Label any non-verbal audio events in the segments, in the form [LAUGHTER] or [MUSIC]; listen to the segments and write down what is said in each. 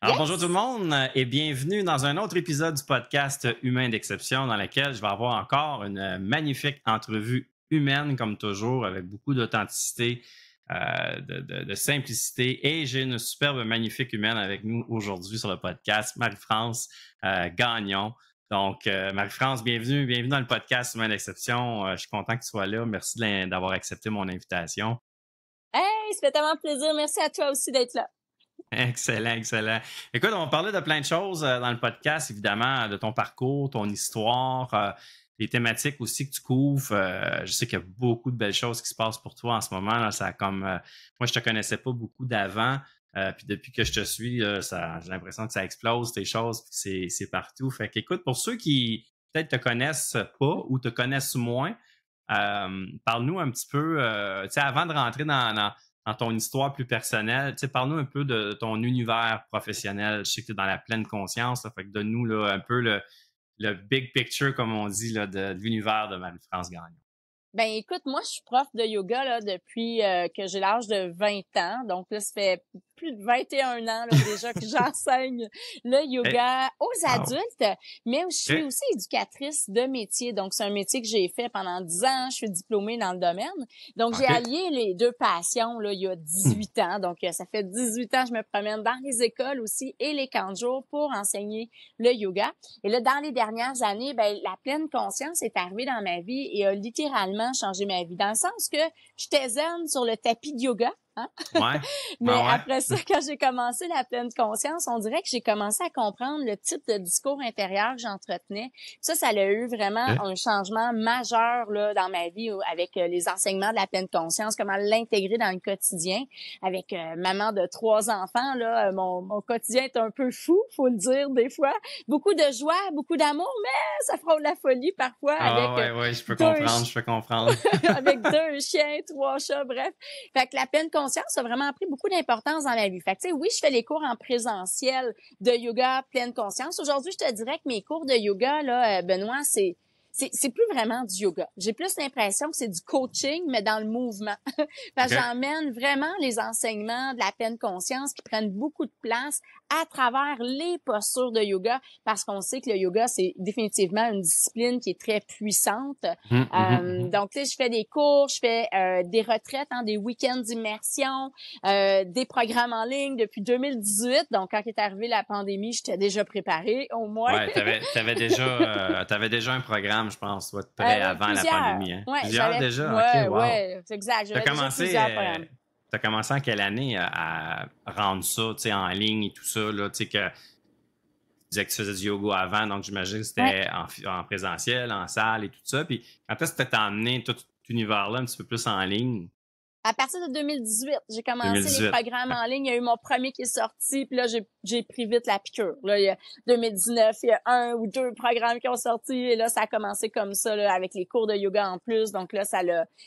Alors, bonjour tout le monde et bienvenue dans un autre épisode du podcast Humain d'exception dans lequel je vais avoir encore une magnifique entrevue humaine comme toujours avec beaucoup d'authenticité, euh, de, simplicité et j'ai une superbe, magnifique humaine avec nous aujourd'hui sur le podcast, Marie-France euh, Gagnon. Donc, euh, Marie-France, bienvenue, bienvenue dans le podcast Humain d'exception. je suis content que tu sois là. Merci d'avoir accepté mon invitation. Hey, ça fait tellement plaisir. Merci à toi aussi d'être là. Excellent, excellent. Écoute, on parlait de plein de choses euh, dans le podcast, évidemment, euh, de ton parcours, ton histoire, euh, les thématiques aussi que tu couvres. je sais qu'il y a beaucoup de belles choses qui se passent pour toi en ce moment. ça comme, moi, je te connaissais pas beaucoup d'avant. puis depuis que je te suis, j'ai l'impression que ça explose tes choses, c'est, c'est partout. Fait qu'écoute, pour ceux qui peut-être te connaissent pas ou te connaissent moins, parle-nous un petit peu, tu sais, avant de rentrer dans, dans ton histoire plus personnelle. Tu sais, parle-nous un peu de ton univers professionnel. Je sais que tu es dans la pleine conscience, fait que donne-nous là, un peu le, le, big picture, comme on dit, là, de, l'univers de Marie-France Gagnon. Ben écoute, moi je suis prof de yoga depuis euh, que j'ai l'âge de 20 ans. Donc là, ça fait plus de 21 ans là, déjà que j'enseigne le [LAUGHS] yoga aux adultes, mais je suis aussi éducatrice de métier. Donc, c'est un métier que j'ai fait pendant 10 ans. Je suis diplômée dans le domaine. Donc, j'ai allié les deux passions là, il y a 18 ans. Donc, ça fait 18 ans que je me promène dans les écoles aussi et les camps de jour pour enseigner le yoga. Et là, dans les dernières années, ben, la pleine conscience est arrivée dans ma vie et a littéralement changé ma vie. Dans le sens que je zen sur le tapis de yoga [LAUGHS] Mais ben après ça, quand j'ai commencé la pleine conscience, on dirait que j'ai commencé à comprendre le type de discours intérieur que j'entretenais. Ça, ça a eu vraiment hein? un changement majeur là, dans ma vie avec euh, les enseignements de la pleine conscience, comment l'intégrer dans le quotidien. Avec euh, maman de trois enfants, là, euh, mon, quotidien est un peu fou, faut le dire des fois. Beaucoup de joie, beaucoup d'amour, mais ça frôle la folie parfois. Ah, oui, ouais, ouais, je peux comprendre, je peux comprendre. [LAUGHS] avec deux chiens, trois chats, bref. Fait que la pleine conscience conscience a vraiment pris beaucoup d'importance dans la vie. Fait oui, je fais les cours en présentiel de yoga pleine conscience. Aujourd'hui, je te dirais que mes cours de yoga, là, euh, Benoît, c'est c'est plus vraiment du yoga. J'ai plus l'impression que c'est du coaching, mais dans le mouvement. [LAUGHS] Parce que j'emmène vraiment les enseignements de la pleine conscience qui prennent beaucoup de place à travers les postures de yoga, parce qu'on sait que le yoga, c'est définitivement une discipline qui est très puissante. Mmh, mmh, euh, mmh, donc, tu je fais des cours, je fais euh, des retraites, hein, des week-ends d'immersion, euh, des programmes en ligne depuis 2018. Donc, quand est arrivée la pandémie, je t'ai déjà préparé au moins. Ouais, tu avais déjà, [LAUGHS] avais déjà un programme je pense, va être euh, prêt avant la pandémie. Hein? déjà? Ouais, c'est exact. T'as commencé, euh, as commencé en quelle année à, rendre ça, en ligne et tout ça, là, tu que tu disais que tu faisais du yoga avant, donc j'imagine que c'était en, présentiel, en salle et tout ça. Puis quand est-ce que tu as emmené tout cet univers-là un petit peu plus en ligne? à partir de 2018, j'ai commencé les programmes en ligne. Il y a eu mon premier qui est sorti, puis là, j'ai pris vite la piqûre. Là, il y a 2019, il y a un ou deux programmes qui ont sorti, et là, ça a commencé comme ça, là, avec les cours de yoga en plus. Donc là, ça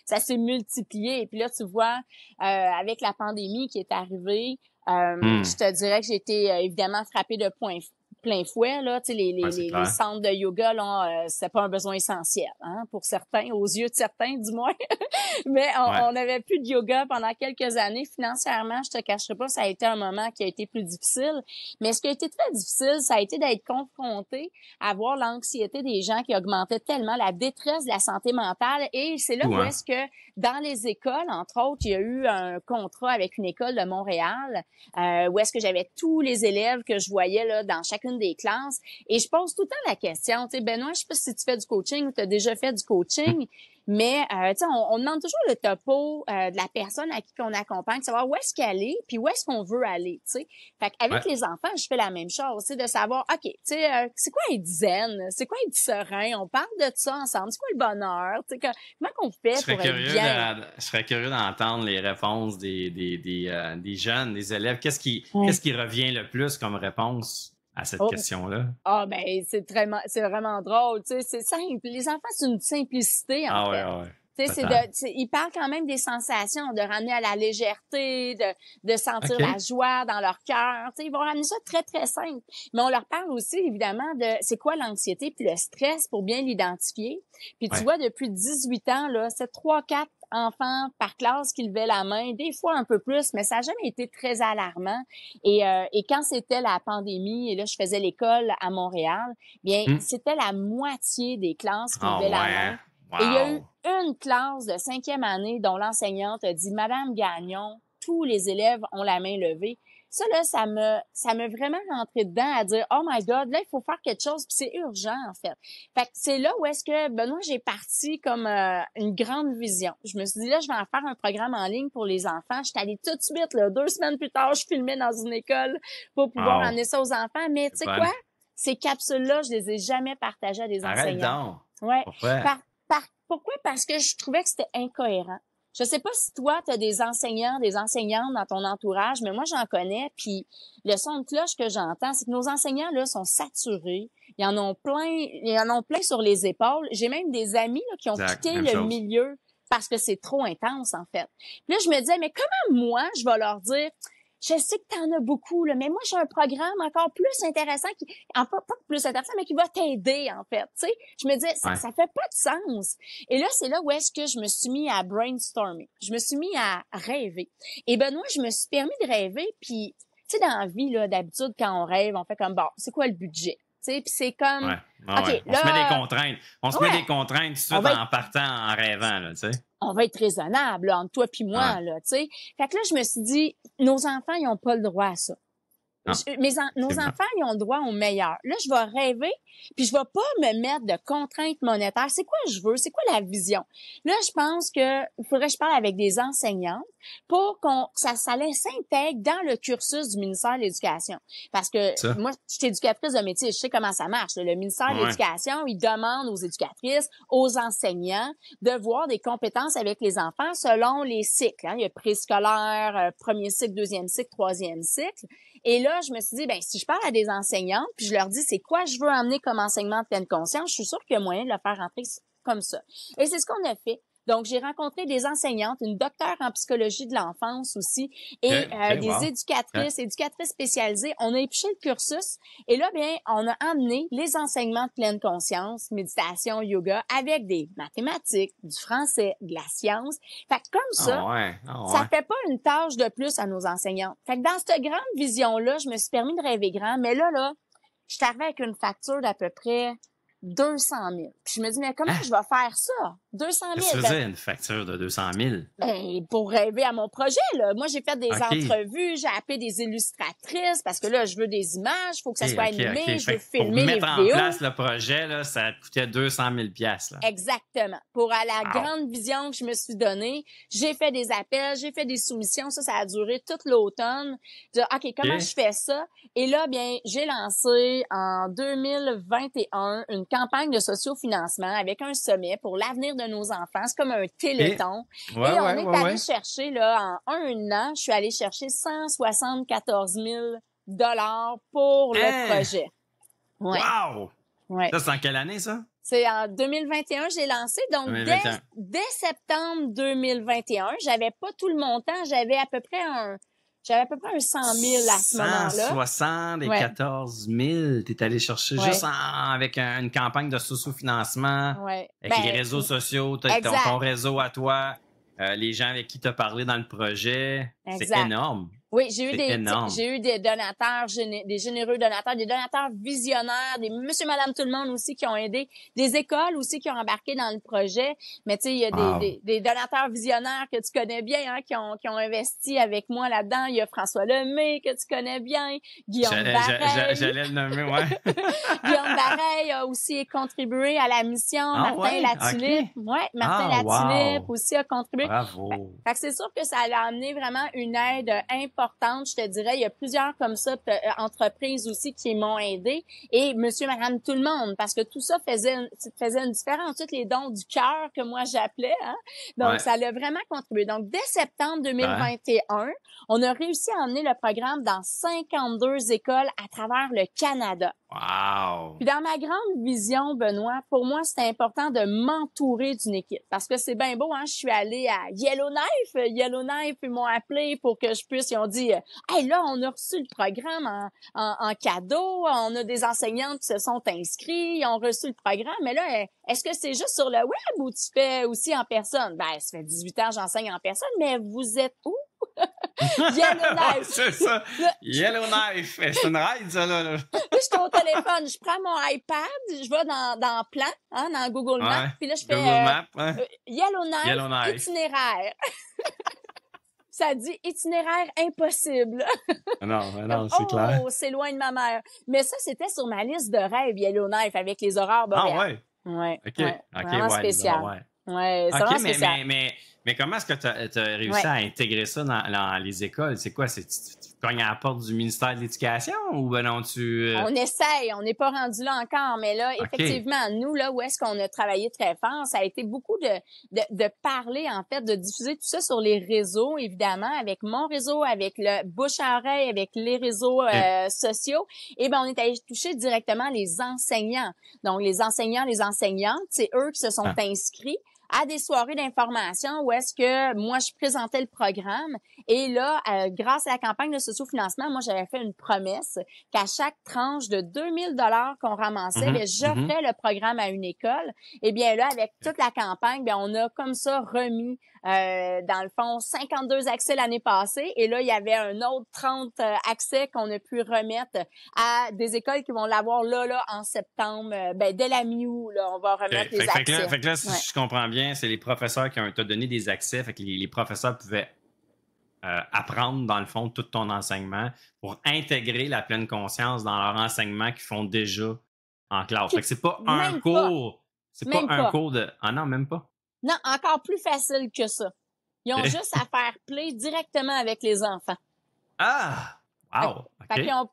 ça s'est multiplié. Et puis là, tu vois, euh, avec la pandémie qui est arrivée, euh, hmm. je te dirais que j'ai été euh, évidemment frappée de point plein fouet. Là. Tu les, les, les, centres de yoga, là, euh, c'est pas un besoin essentiel hein, pour certains, aux yeux de certains du moins. [LAUGHS] Mais on n'avait plus de yoga pendant quelques années. Financièrement, je te cacherai pas, ça a été un moment qui a été plus difficile. Mais ce qui a été très difficile, ça a été d'être confronté à voir l'anxiété des gens qui augmentait tellement, la détresse de la santé mentale. Et c'est là où hein? est-ce que dans les écoles, entre autres, il y a eu un contrat avec une école de Montréal euh, où est-ce que j'avais tous les élèves que je voyais là, dans chacune des classes. Et je pose tout le temps la question, tu sais, Benoît, je sais pas si tu fais du coaching ou tu as déjà fait du coaching, mm. mais euh, on, on, demande toujours le topo euh, de la personne à qui on accompagne, savoir où est-ce qu'elle est, puis où est-ce qu'on veut aller. sais Fait avec les enfants, je fais la même chose, C'est de savoir, ok, euh, c'est quoi être zen, c'est quoi être serein, on parle de ça ensemble, c'est quoi le bonheur, sais comment on fait pour être bien. je serais curieux d'entendre les réponses des des, jeunes, des élèves. Qu'est-ce qui, qu'est-ce qui revient le plus comme réponse? à cette oh. question-là? Ah, ben, c'est vraiment, c'est vraiment drôle. Tu sais, c'est simple. Les enfants, c'est une simplicité, en ah, fait. Ah tu sais, ils parlent quand même des sensations, de ramener à la légèreté, de, sentir la joie dans leur cœur. Tu sais, ils vont ramener ça très, très simple. Mais on leur parle aussi, évidemment, de c'est quoi l'anxiété puis le stress pour bien l'identifier. Puis tu vois, depuis 18 ans, là, c'est trois, quatre enfants par classe qui levaient la main, des fois un peu plus, mais ça n'a jamais été très alarmant. Euh, et, quand c'était la pandémie, et là, je faisais l'école à Montréal, bien, hmm. c'était la moitié des classes qui ah la main. Hein? Et il y a eu une classe de cinquième année dont l'enseignante a dit, Madame Gagnon, tous les élèves ont la main levée. Ça, là, ça me, ça m'a vraiment rentré dedans à dire, oh my God, là, il faut faire quelque chose, puis c'est urgent, en fait. Fait que c'est là où est-ce que, Benoît, j'ai parti comme euh, une grande vision. Je me suis dit, là, je vais en faire un programme en ligne pour les enfants. Je suis allée tout de suite, là, deux semaines plus tard, je filmais dans une école pour pouvoir amener ça aux enfants. Mais tu sais quoi? Ces capsules-là, je les ai jamais partagées à des Arrête enseignants. Donc. Ouais. Pourquoi? pourquoi? Parce que je trouvais que c'était incohérent. Je sais pas si toi, tu as des enseignants, des enseignantes dans ton entourage, mais moi, j'en connais. Puis le son de cloche que j'entends, c'est que nos enseignants, là, sont saturés. Ils en ont plein, ils en ont plein sur les épaules. J'ai même des amis là, qui ont quitté le milieu parce que c'est trop intense, en fait. Puis là, je me disais, mais comment moi, je vais leur dire, je sais que tu en as beaucoup, là, mais moi, j'ai un programme encore plus intéressant qui, en, pas, plus intéressant, mais qui va t'aider, en fait, tu Je me dis, ça, ça fait pas de sens. Et là, c'est là où est-ce que je me suis mis à brainstormer. Je me suis mis à rêver. Et ben moi, je me suis permis de rêver, puis, tu sais, dans la vie, là, d'habitude, quand on rêve, on fait comme, bon, c'est quoi le budget? Puis c'est comme. Ah On se met des contraintes. On se met des contraintes tout de en partant, en rêvant, là, tu sais. On va être raisonnable là, entre toi puis moi, là, tu sais. Fait que là, je me suis dit, nos enfants, ils n'ont pas le droit à ça. Ah. Mais nos enfants, ils ont le droit au meilleur. Là, je vais rêver, puis je vais pas me mettre de contraintes monétaires. C'est quoi je veux? C'est quoi la vision? Là, je pense que faudrait que je parle avec des enseignants pour qu'on ça, ça s'intègre dans le cursus du ministère de l'Éducation. Parce que moi, je suis éducatrice de métier, je sais comment ça marche. Le ministère de l'Éducation, il demande aux éducatrices, aux enseignants de voir des compétences avec les enfants selon les cycles. Hein. Il y a préscolaire, euh, premier cycle, deuxième cycle, troisième cycle. Et là, je me suis dit, ben si je parle à des enseignants puis je leur dis c'est quoi je veux emmener comme enseignement de pleine conscience, je suis sûre qu'il y a moyen de le faire rentrer comme ça. Et c'est ce qu'on a fait. Donc, j'ai rencontré des enseignantes, une docteure en psychologie de l'enfance aussi, et euh, des éducatrices, éducatrices spécialisées. On a épluché le cursus et là, bien, on a emmené les enseignements de pleine conscience, méditation, yoga, avec des mathématiques, du français, de la science. Fait comme ah ça, ah ça ne ça fait pas une tâche de plus à nos enseignants. Fait que dans cette grande vision-là, je me suis permis de rêver grand, mais là, là, je suis avec une facture d'à peu près 200 000. Puis je me dis, mais comment ah. je vais faire ça? 200 000. Tu ben une facture de 200 000? Ben, pour rêver à mon projet, là. Moi, j'ai fait des entrevues, j'ai appelé des illustratrices parce que là, je veux des images, il faut que ça soit animé, je veux filmer les vidéos. Pour mettre en place le projet, là, ça coûtait 200 000 là. Exactement. Pour à la grande vision que je me suis donnée, j'ai fait des appels, j'ai fait des soumissions. Ça, ça a duré tout l'automne. OK, comment je fais ça? Et là, bien, j'ai lancé en 2021 une campagne de sociofinancement avec un sommet pour l'avenir de nos enfants. C'est comme un téléthon. Et, on est allé chercher, là, en un an, je suis allé chercher 174 000 dollars pour le hein? projet. Ouais. Wow! Ça, c'est en quelle année, ça? C'est en 2021 j'ai lancé. Donc, dès, dès, septembre 2021, j'avais pas tout le montant. J'avais à peu près un j'avais à peu près un 100 000 à ce moment-là. 160 et 14 000. Tu es allé chercher juste avec une campagne de sous-financement, avec les ben, réseaux sociaux, ton, ton réseau à toi, euh, les gens avec qui tu as parlé dans le projet. C'est énorme. Oui, j'ai eu des, j'ai eu des donateurs, des généreux donateurs, des donateurs visionnaires, des monsieur, madame, tout le monde aussi qui ont aidé, des écoles aussi qui ont embarqué dans le projet. Mais tu sais, il y a des, des, des, donateurs visionnaires que tu connais bien, hein, qui ont, qui ont investi avec moi là-dedans. Il y a François Lemay que tu connais bien, Guillaume Barret. J'allais le nommer, ouais. [LAUGHS] Guillaume Barret a aussi contribué à la mission. Ah Martin ouais? Oui, Ouais, Martin ah, aussi a contribué. Bravo. Fait, c'est sûr que ça a amené vraiment une aide importante euh, je te dirais, il y a plusieurs comme ça euh, entreprises aussi qui m'ont aidé et Monsieur, Madame, tout le monde, parce que tout ça faisait une, faisait une différence. Toutes les dons du cœur que moi j'appelais, hein? donc ça l'a vraiment contribué. Donc dès septembre 2021, on a réussi à emmener le programme dans 52 écoles à travers le Canada. Wow! Puis dans ma grande vision, Benoît, pour moi, c'est important de m'entourer d'une équipe. Parce que c'est bien beau, hein? Je suis allée à Yellowknife. Yellowknife, ils m'ont appelé pour que je puisse. Ils ont dit euh, Hey, là, on a reçu le programme en, cadeau. On a des enseignants qui se sont inscrits. Ils ont reçu le programme. Mais là, est-ce que c'est juste sur le web ou tu fais aussi en personne? Ben, ça fait 18 ans, j'enseigne en personne, mais vous êtes où? Yellowknife. [LAUGHS] c'est ça. [LAUGHS] Yellowknife. C'est une ride, ça, là. là. je suis au téléphone. Je prends mon iPad, je vais dans, dans Plan, hein, dans Google Maps. puis là, je fais euh, euh, Yellowknife, itinéraire. [LAUGHS] ça dit itinéraire impossible. Ah non, ah non, c'est oh, clair. c'est loin de ma mère. Mais ça, c'était sur ma liste de rêves, Yellowknife, avec les horreurs boréales. Ah, ouais. Ouais. OK. Ouais. OK, vraiment spécial. Ouais, c'est vraiment spécial. mais mais comment est-ce que tu as, euh, réussi à intégrer ça dans, les écoles? C'est quoi? Tu, tu cognes à la porte du ministère de l'Éducation ou ben non, tu. Euh? On essaye, on n'est pas rendu là encore, mais là, effectivement, nous, là, où est-ce qu'on a travaillé très fort, ça a été beaucoup de, de, de, parler, en fait, de diffuser tout ça sur les réseaux, évidemment, avec mon réseau, avec le bouche à oreille, avec les réseaux euh, sociaux. Et eh ben on est allé toucher directement les enseignants. Donc, les enseignants, les enseignantes, c'est eux qui se sont ah. inscrits à des soirées d'information où est-ce que moi, je présentais le programme. Et là, euh, grâce à la campagne de sociofinancement, moi, j'avais fait une promesse qu'à chaque tranche de 2000 dollars qu'on ramassait, je mm-hmm. bien, j'offrais mm-hmm. le programme à une école. Et bien là, avec toute la campagne, ben on a comme ça remis, euh, dans le fond, 52 accès l'année passée. Et là, il y avait un autre 30 euh, accès qu'on a pu remettre à des écoles qui vont l'avoir là, là, en septembre. Euh, ben, dès la mi-août, là, on va remettre les fait accès. fait que là, si je comprends bien, c'est les professeurs qui ont, t'ont donné des accès, fait que les, professeurs pouvaient euh, apprendre, dans le fond, tout ton enseignement pour intégrer la pleine conscience dans leur enseignement qu'ils font déjà en classe. Fait que c'est pas un cours. C'est pas, un cours de. Ah non, même pas. Non, encore plus facile que ça. Ils ont [LAUGHS] juste à faire play directement avec les enfants. Ah! Wow! Fait, ils, ont,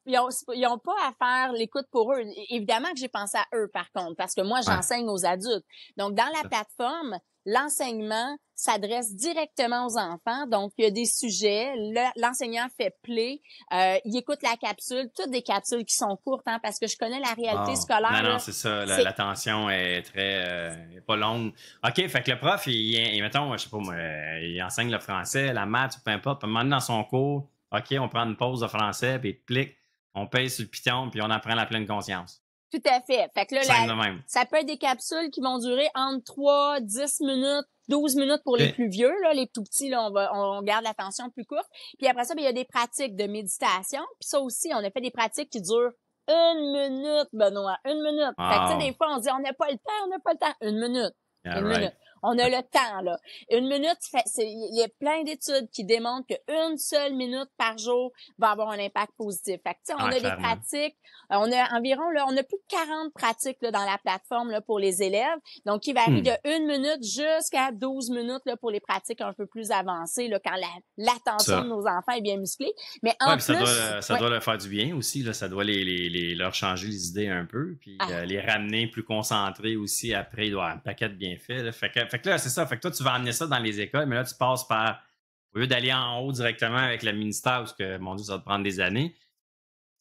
ils, ont, pas à faire l'écoute pour eux. Évidemment que j'ai pensé à eux, par contre, parce que moi, j'enseigne aux adultes. Donc, dans la plateforme, l'enseignement s'adresse directement aux enfants. Donc, il y a des sujets, l'enseignant fait play, euh, il écoute la capsule, toutes des capsules qui sont courtes, hein, parce que je connais la réalité ah. scolaire. Non, non, c'est ça. L'attention est... très... Euh, pas longue. OK, fait que le prof, il, mettons, je sais pas moi, euh, il enseigne le français, la maths, peu importe. Maintenant, dans son cours, OK, on prend une pause de français, puis clic, on pèse sur le piton, puis on apprend la pleine conscience. Tout à fait. Fait que ça peut être des capsules qui vont durer entre 3, 10 minutes, 12 minutes pour les plus vieux. Là, les tout petits, là, on, va, on garde l'attention plus courte. Puis après ça, ben, il y a des pratiques de méditation. Puis ça aussi, on a fait des pratiques qui durent une minute, Benoît, une minute. que, des fois, on dit, on n'a pas le temps, on n'a pas le temps. Une minute. une minute on a le temps, là. Une minute, il y a plein d'études qui démontrent qu'une seule minute par jour va avoir un impact positif. Fait que, on ah, a des pratiques, euh, on a environ, là, on a plus de 40 pratiques là, dans la plateforme là, pour les élèves. Donc, il varie hmm. de une minute jusqu'à 12 minutes là, pour les pratiques un peu plus avancées, là, quand l'attention de nos enfants est bien musclée. Mais en plus, ça, doit, leur faire du bien aussi, là. ça doit les, leur changer les idées un peu, puis ah. euh, les ramener plus concentrés aussi après. Il doit avoir un paquet de bienfaits. Fait que fait que là, c'est ça. Fait que toi, tu vas amener ça dans les écoles, mais là, tu passes par. Au lieu d'aller en haut directement avec le ministère, parce que, mon Dieu, ça va te prendre des années,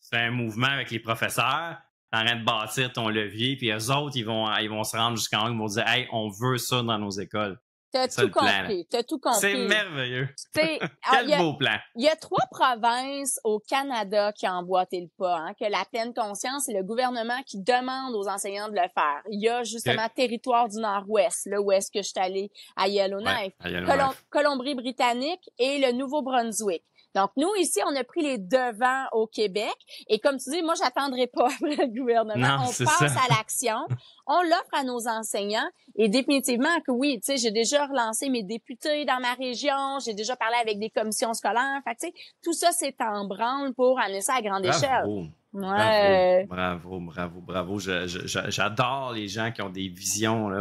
tu fais un mouvement avec les professeurs, tu en train de bâtir ton levier, puis eux autres, ils vont, ils vont se rendre jusqu'en haut, ils vont dire Hey, on veut ça dans nos écoles. T'as tout compris. T'as tout compris. C'est merveilleux. [LAUGHS] Ah, Quel beau plan. Il y a trois provinces au Canada qui emboîtent emboîté le pas, hein, que la pleine conscience, et le gouvernement qui demande aux enseignants de le faire. Il y a justement le territoire du Nord-Ouest, là où que je suis allée à Yellowknife, Colombie-Britannique et le Nouveau-Brunswick. Donc, nous, ici, on a pris les devants au Québec. Et comme tu dis, moi, j'attendrai pas [LAUGHS] le gouvernement. on passe à l'action. On l'offre à nos enseignants. Et définitivement que oui, tu sais, j'ai déjà relancé mes députés dans ma région. J'ai déjà parlé avec des commissions scolaires. Fait tu sais, tout ça, c'est en branle pour amener ça à grande échelle. Ouais. Bravo, bravo, bravo, bravo. J'adore les gens qui ont des visions,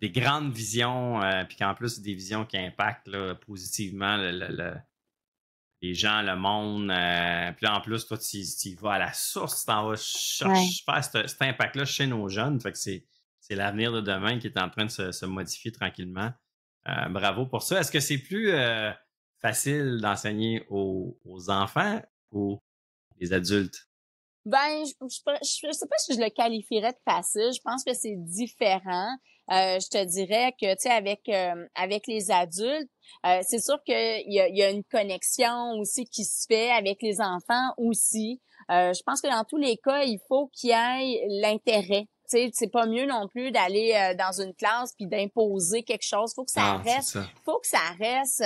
des grandes visions, euh, puis qu'en plus des visions qui impactent positivement le, les gens, le monde. Euh, puis en plus, toi, tu, vas à la source, tu t'en vas chercher cet, impact-là chez nos jeunes. Fait que c'est, l'avenir de demain qui est en train de se, modifier tranquillement. Euh, bravo pour ça. Est-ce que c'est plus euh, facile d'enseigner aux, aux, enfants ou les adultes? Ben, je, je, je, sais pas si je le qualifierais de facile. Je pense que c'est différent. Euh, je te dirais que, tu sais, avec euh, avec les adultes, euh, c'est sûr qu'il y a, y a une connexion aussi qui se fait avec les enfants aussi. Euh, je pense que dans tous les cas, il faut qu'il y ait l'intérêt. Tu sais, c'est pas mieux non plus d'aller dans une classe puis d'imposer quelque chose. Faut que ça ah, reste. Faut que ça reste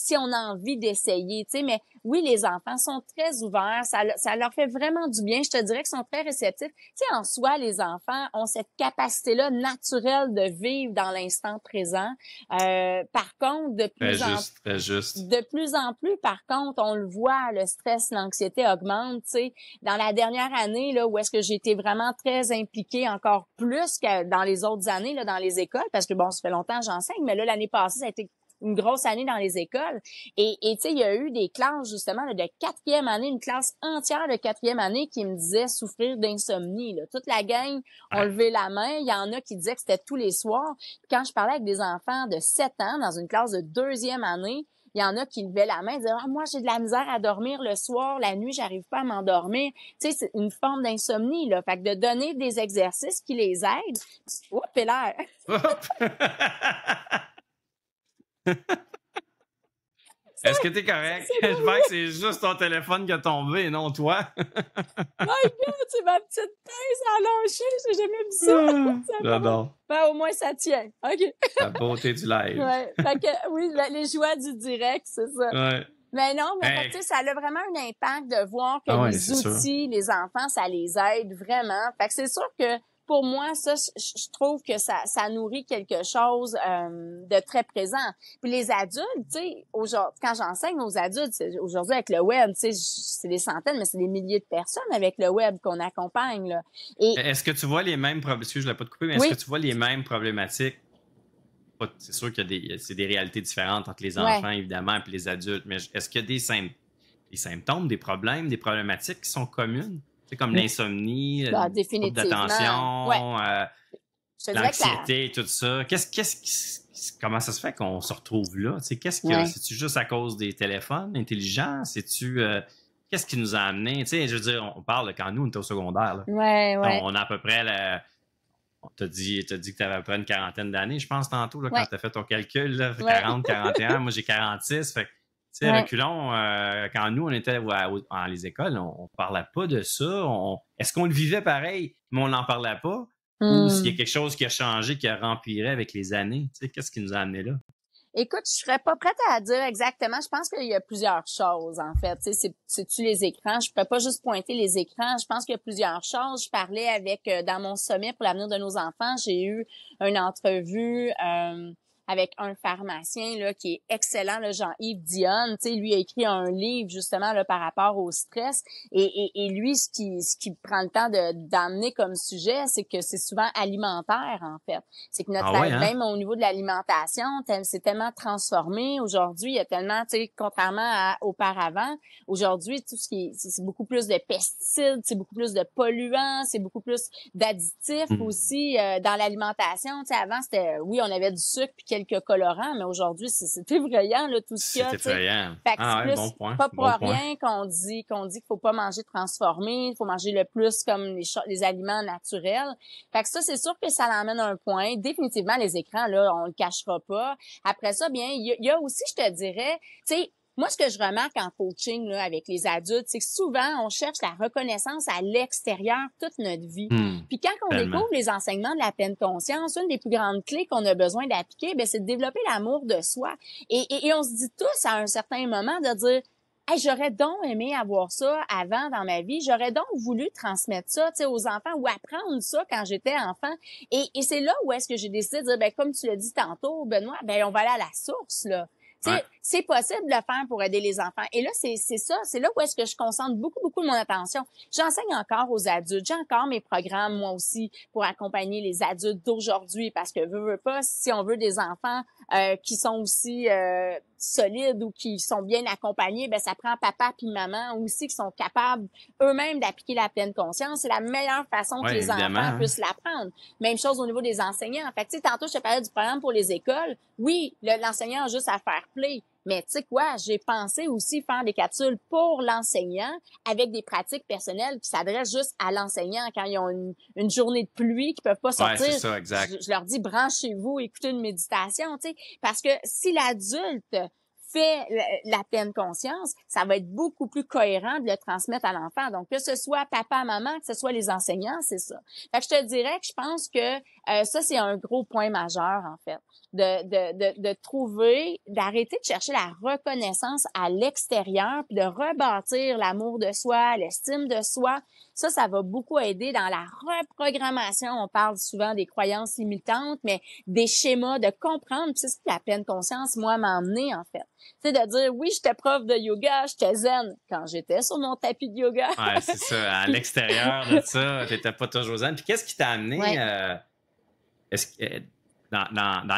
si on a envie d'essayer, tu sais, mais oui, les enfants sont très ouverts, ça, ça leur fait vraiment du bien, je te dirais qu'ils sont très réceptifs. Tu sais, en soi, les enfants ont cette capacité-là naturelle de vivre dans l'instant présent. Euh, par contre, de plus, en, juste, de plus en plus, par contre, on le voit, le stress, l'anxiété augmente, tu sais. Dans la dernière année, là, où est-ce que j'ai été vraiment très impliquée encore plus que dans les autres années, là, dans les écoles, parce que bon, ça fait longtemps que j'enseigne, mais là, l'année passée, ça a été une grosse année dans les écoles. Et tu sais, il y a eu des classes justement de quatrième année, une classe entière de quatrième année qui me disait souffrir d'insomnie. Toute la gang on levait la main. Il y en a qui disaient que c'était tous les soirs. Quand je parlais avec des enfants de 7 ans dans une classe de deuxième année, il y en a qui levaient la main et disaient ah, moi j'ai de la misère à dormir le soir, la nuit j'arrive pas à m'endormir. Tu sais c'est une forme d'insomnie là, fait que de donner des exercices qui les aident. Oups, [LAUGHS] l'air. [LAUGHS] Est-ce que t'es correct? [LAUGHS] Je pense que c'est juste ton téléphone qui a tombé et non toi. [LAUGHS] My God, c'est ma petite pince à lâcher. J'ai jamais vu ça. Ah, j'adore. Ben, au moins, ça tient. OK. La beauté du live. Ouais. Fait que, oui, les joies du direct, c'est ça. Ouais. Mais non, mais ça a vraiment un impact de voir que ah les outils, les enfants, ça les aide vraiment. Fait que c'est sûr que pour moi, ça, je, trouve que ça, ça nourrit quelque chose euh, de très présent. Puis les adultes, tu sais, aujourd'hui, quand j'enseigne aux adultes, aujourd'hui avec le web, tu sais, c'est des centaines, mais c'est des milliers de personnes avec le web qu'on accompagne. Là. Et... Est-ce que tu vois les mêmes problématiques, je l'ai pas mais est-ce que tu vois les mêmes problématiques? C'est sûr que des, réalités différentes entre les enfants, évidemment, et les adultes, mais est-ce qu'il y a des des symptômes, des problèmes, des problématiques qui sont communes? C'est comme mmh. l'insomnie, la bah, d'attention, euh, l'anxiété, tout ça. Qu'est-ce, comment ça se fait qu'on se retrouve là? Qu'est-ce que, C'est-tu juste à cause des téléphones intelligents? C'est-tu, euh, qu'est-ce qui nous a amené? je veux dire, on parle quand nous, on était au secondaire. on a à peu près... on t'a dit, dit que tu avais à peu près une quarantaine d'années, je pense, tantôt, quand tu as fait ton calcul, 40, 41, moi j'ai 46. Fait tu sais, reculons, euh, quand nous, on était dans les écoles, on, ne parlait pas de ça. est-ce qu'on le vivait pareil, mais on n'en parlait pas? est Ou hmm. s'il y a quelque chose qui a changé, qui a remplirait avec les années? Tu sais, qu'est-ce qui nous a amené là? Écoute, je serais pas prête à dire exactement. Je pense qu'il y a plusieurs choses, en fait. C'est-tu les écrans? Je pourrais pas juste pointer les écrans. Je pense qu'il y a plusieurs choses. Je parlais avec, euh, dans mon sommet pour l'avenir de nos enfants, j'ai eu une entrevue, euh, avec un pharmacien là, qui est excellent, Jean-Yves Dionne. Tu sais, lui a écrit un livre justement là, par rapport au stress. Et, et, et lui, ce qui, ce qui prend le temps d'emmener comme sujet, c'est que c'est souvent alimentaire en fait. C'est que notre ah hein? même au niveau de l'alimentation, c'est tellement transformé. Aujourd'hui, il y a tellement, tu sais, contrairement à auparavant, aujourd'hui, tout ce qui c'est beaucoup plus de pesticides, c'est beaucoup plus de polluants, c'est beaucoup plus d'additifs hmm. aussi euh, dans l'alimentation. Tu sais, avant, c'était, oui, on avait du sucre puis que colorants, mais aujourd'hui, c'est effrayant, là, tout ce qu'il y a. C'est effrayant. Fait que ah, bon point, pas pour rien qu'on dit qu'on dit qu'il faut pas manger transformé, il faut manger le plus comme les, aliments naturels. Fait que ça, c'est sûr que ça l'emmène un point. Définitivement, les écrans, là, on le cachera pas. Après ça, bien, il y, a aussi, je te dirais, tu sais, moi, ce que je remarque en coaching là, avec les adultes, c'est que souvent, on cherche la reconnaissance à l'extérieur toute notre vie. Hmm. Puis quand on découvre les enseignements de la pleine conscience, une des plus grandes clés qu'on a besoin d'appliquer, ben, c'est de développer l'amour de soi. Et, et, on se dit tous à un certain moment de dire, j'aurais donc aimé avoir ça avant dans ma vie. J'aurais donc voulu transmettre ça aux enfants ou apprendre ça quand j'étais enfant. Et, et c'est là où est-ce que j'ai décidé de dire, ben, comme tu le dis tantôt, Benoît, ben, on va aller à la source. Là. C'est possible de le faire pour aider les enfants. Et là, c'est ça, c'est là où est-ce que je concentre beaucoup, beaucoup de mon attention. J'enseigne encore aux adultes. J'ai encore mes programmes, moi aussi, pour accompagner les adultes d'aujourd'hui parce que, veux, veux pas, si on veut des enfants euh, qui sont aussi euh, solides ou qui sont bien accompagnés, ben ça prend papa puis maman aussi qui sont capables eux-mêmes d'appliquer la pleine conscience. C'est la meilleure façon que les enfants hein. puissent l'apprendre. Même chose au niveau des enseignants. En fait, tu sais, tantôt je te parlais du programme pour les écoles. Oui, l'enseignant a juste à faire play. Mais tu sais quoi, j'ai pensé aussi faire des capsules pour l'enseignant avec des pratiques personnelles qui s'adressent juste à l'enseignant quand ils ont une, journée de pluie qui peuvent pas sortir. Je, leur dis branchez-vous, écoutez une méditation, tu sais, parce que si l'adulte fait la pleine conscience, ça va être beaucoup plus cohérent de le transmettre à l'enfant. Donc, que ce soit papa, maman, que ce soit les enseignants, c'est ça. Fait je te dirais que je pense que euh, ça, c'est un gros point majeur, en fait, de, de, de, de trouver, d'arrêter de chercher la reconnaissance à l'extérieur, puis de rebâtir l'amour de soi, l'estime de soi. Ça, ça va beaucoup aider dans la reprogrammation. On parle souvent des croyances limitantes, mais des schémas, de comprendre. C'est ce que la pleine conscience, moi, m'a emmené, en fait. C'est de dire, oui, j'étais prof de yoga, j'étais zen quand j'étais sur mon tapis de yoga. ouais, c'est ça. À [LAUGHS] l'extérieur de ça, t'étais pas toujours zen. Puis qu'est-ce qui t'a amené euh, est-ce que euh, dans,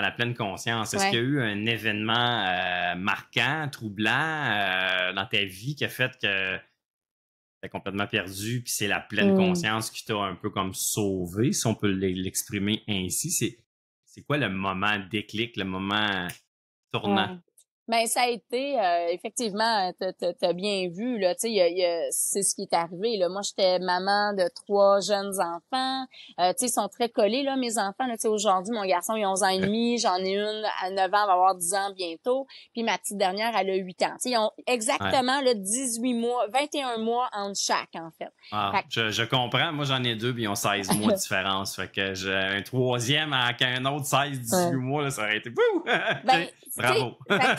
la pleine conscience, est-ce qu'il y a eu un événement euh, marquant, troublant euh, dans ta vie qui a fait que tu es complètement perdu, puis c'est la pleine hmm. conscience qui t'a un peu comme sauvé, si on peut l'exprimer ainsi. C'est, c'est quoi le moment déclic, le moment tournant? Mais ben, ça a été euh, effectivement, t'as bien vu là, tu sais, c'est ce qui est arrivé là. Moi, j'étais maman de trois jeunes enfants, euh, tu ils sont très collés là, mes enfants là. Tu aujourd'hui, mon garçon, il a 11 ans et demi, j'en ai une à 9 ans, va avoir 10 ans bientôt, puis ma petite dernière, elle a 8 ans. Tu ils ont exactement le 18 mois, 21 mois entre chaque en fait. Ah, je, je, comprends. Moi, j'en ai deux, puis ils ont 16 mois de [LAUGHS] différence. Fait que j'ai un troisième avec un autre 16, 18 mois là, ça aurait été. [LAUGHS] Ben, Bravo. Ben,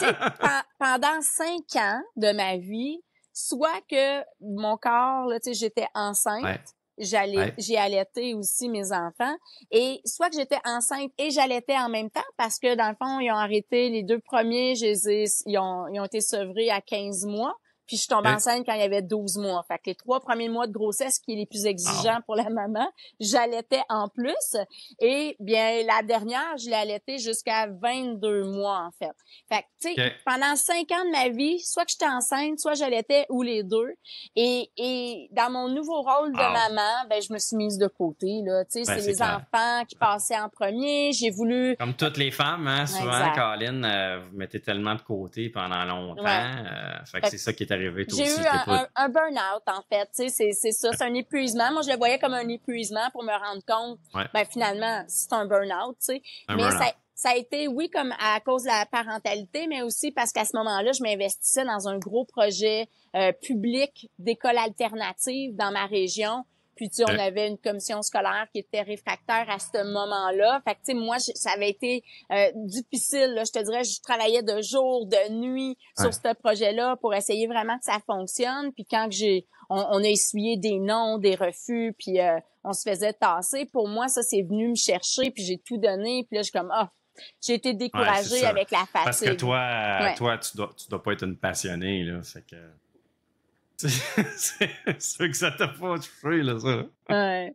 pendant cinq ans de ma vie, soit que mon corps, tu sais, j'étais enceinte, j'allais, j'ai allaité aussi mes enfants, et soit que j'étais enceinte et j'allaitais en même temps, parce que dans le fond, ils ont arrêté les deux premiers, jésus ils, ont, ils ont été sevrés à 15 mois. Puis je tombe ben enceinte quand il y avait 12 mois. Fait que les trois premiers mois de grossesse, qui est les plus exigeants ah. pour la maman, j'allaitais en plus. Et bien, la dernière, je l'ai allaitée jusqu'à 22 mois, en fait. Fait que, tu sais, pendant cinq ans de ma vie, soit que j'étais enceinte, soit j'allaitais, ou les deux. Et, et dans mon nouveau rôle de ah. maman, ben, je me suis mise de côté, là. Tu sais, ben, c'est les enfants qui passaient en premier. J'ai voulu... Comme toutes les femmes, hein, souvent, Caroline, euh, vous mettez tellement de côté pendant longtemps. Euh, fait c'est ça qui est arrivé j'ai eu un, burn-out, en fait. Tu sais, c'est, c'est ça, c'est un épuisement. Moi, je le voyais comme un épuisement pour me rendre compte. Ouais. Ben, finalement, c'est un burn-out, tu sais. mais ça, ça a été, oui, comme à cause de la parentalité, mais aussi parce qu'à ce moment-là, je m'investissais dans un gros projet euh, public d'école alternative dans ma région puis, tu on avait une commission scolaire qui était réfractaire à ce moment-là. Fait que, tu sais, moi, ça avait été euh, difficile. Je te dirais, je travaillais de jour, de nuit sur ce projet-là pour essayer vraiment que ça fonctionne. Puis quand j'ai, on, a essuyé des noms, des refus, puis euh, on se faisait tasser. Pour moi, ça, c'est venu me chercher, puis j'ai tout donné. Puis là, je suis comme, ah, j'ai été découragée avec la fatigue. Parce que toi, toi, tu dois, tu dois pas être une passionnée, là. Fait que... [LAUGHS] C'est que ça t'a pas touché, là, ça. Ouais.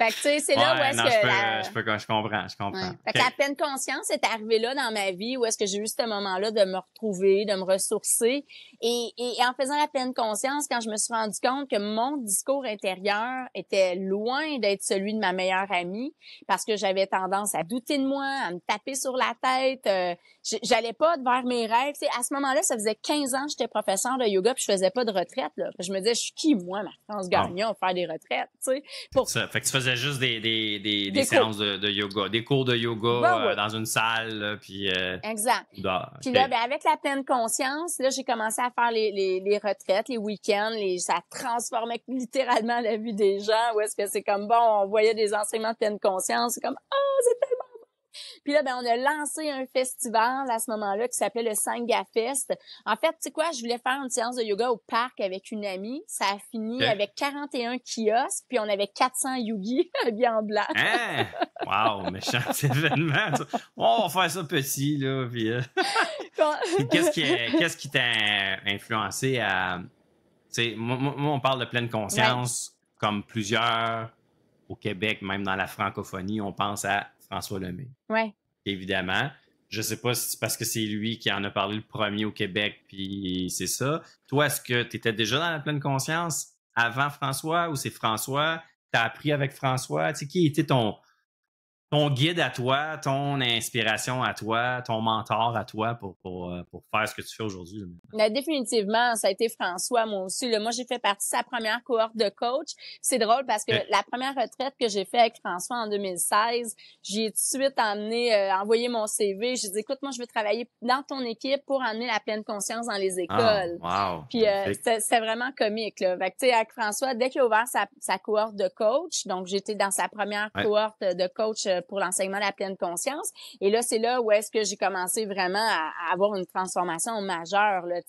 Fait que, tu sais, c'est là où est-ce que. Je, peux, je, comprends, je comprends. Fait que la pleine conscience est arrivée là dans ma vie où est-ce que j'ai eu ce moment-là de me retrouver, de me ressourcer. Et, et, en faisant la pleine conscience, quand je me suis rendu compte que mon discours intérieur était loin d'être celui de ma meilleure amie, parce que j'avais tendance à douter de moi, à me taper sur la tête, euh, j'allais pas vers mes rêves. sais à ce moment-là, ça faisait 15 ans que j'étais professeur de yoga puis je faisais pas de retraite. Là. Je me disais, je suis qui, moi, Marc-France Gagnon, oh. faire des retraites? Pour... Ça fait que tu faisais c'est juste des, séances de, yoga, des cours de yoga ben euh, dans une salle. puis, euh, exact. puis là, ben, avec la pleine conscience, là, j'ai commencé à faire les, retraites, les week-ends. Les, ça transformait [LAUGHS] littéralement la vie des gens. Où est-ce que c'est comme, bon, on voyait des enseignements de pleine conscience. C'est comme, oh, c'est tellement [LAUGHS] Puis là, ben, on a lancé un festival à ce moment-là qui s'appelait le Sangha Fest. En fait, tu sais quoi, je voulais faire une séance de yoga au parc avec une amie. Ça a fini avec 41 kiosques, puis on avait 400 yogis [LAUGHS] bien en blanc. Hein? Wow, [LAUGHS] méchant événement. on va faire ça petit, là. Euh, qu'est-ce qui qu'est-ce qui t'a influencé à... tu moi, on parle de pleine conscience, comme plusieurs au Québec, même dans la francophonie, on pense à François Lemay. Oui. Évidemment. Je sais pas si c'est parce que c'est lui qui en a parlé le premier au Québec, puis c'est ça. Toi, est-ce que tu étais déjà dans la pleine conscience avant François ou c'est François? T'as appris avec François? Tu sais, qui était ton, ton guide à toi, ton inspiration à toi, ton mentor à toi pour, pour, euh, pour faire ce que tu fais aujourd'hui? Ben, définitivement, ça a été François, moi aussi. moi, j'ai fait partie de sa première cohorte de coach. C'est drôle parce que la première retraite que j'ai fait avec François en 2016, j'ai tout de suite emmené, euh, envoyé mon CV. J'ai dit, écoute, moi, je veux travailler dans ton équipe pour amener la pleine conscience dans les ah, écoles. wow. Puis euh, c'était vraiment comique. Là. avec François, dès qu'il a ouvert sa, cohorte de coach, donc j'étais dans sa première cohorte de coach euh, pour l'enseignement de la pleine conscience. Et là, c'est là où est-ce que j'ai commencé vraiment à, avoir une transformation majeure. Là,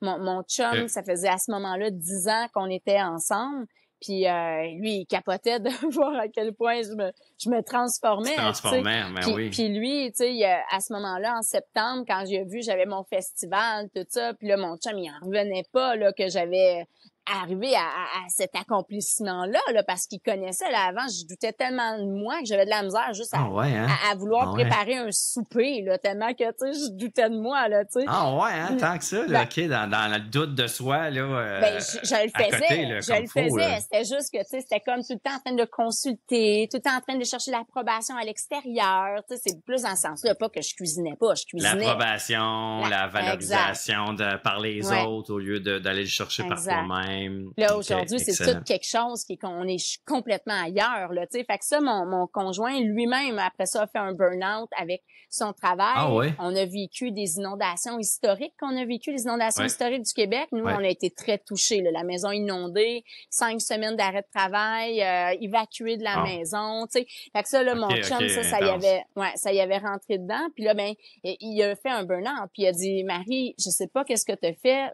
mon, mon chum, ça faisait à ce moment-là dix ans qu'on était ensemble. Puis euh, lui, il capotait de [LAUGHS] voir à quel point je me, je me transformais. transformais ben oui. puis lui, tu sais, euh, à ce moment-là, en septembre, quand j'ai vu, j'avais mon festival, tout ça. Puis là, mon chum, il en revenait pas là que j'avais arriver à, cet accomplissement-là, là, parce qu'il connaissait là, avant, je doutais tellement de moi que j'avais de la misère juste à, ah hein? vouloir ah préparer un souper, là, tellement que tu je doutais de moi. Là, tu Ah ouais, hein, tant que ça, ben dans, dans, le doute de soi. Là, euh, ben, je, le faisais, je le faisais. C'était juste que tu c'était comme tout le temps en train de consulter, tout le temps en train de chercher l'approbation à l'extérieur. Tu sais, c'est plus dans ce sens-là, pas que je cuisinais pas, je cuisinais. L'approbation, la, valorisation de, par les autres au lieu d'aller le chercher par toi même Là, aujourd'hui, c'est tout quelque chose qui qu'on est complètement ailleurs, là, tu sais. Fait que ça, mon, mon conjoint lui-même, après ça, a fait un burn-out avec son travail. Ah on a vécu des inondations historiques qu'on a vécu, les inondations historiques du Québec. Nous, on a été très touchés, là. La maison inondée, cinq semaines d'arrêt de travail, euh, évacué de la ah. maison, tu sais. Fait que ça, là, mon chum, ça, ça y avait, ouais, ça y avait rentré dedans. Puis là, ben, il a fait un burn-out. Puis il a dit, Marie, je sais pas qu'est-ce que as fait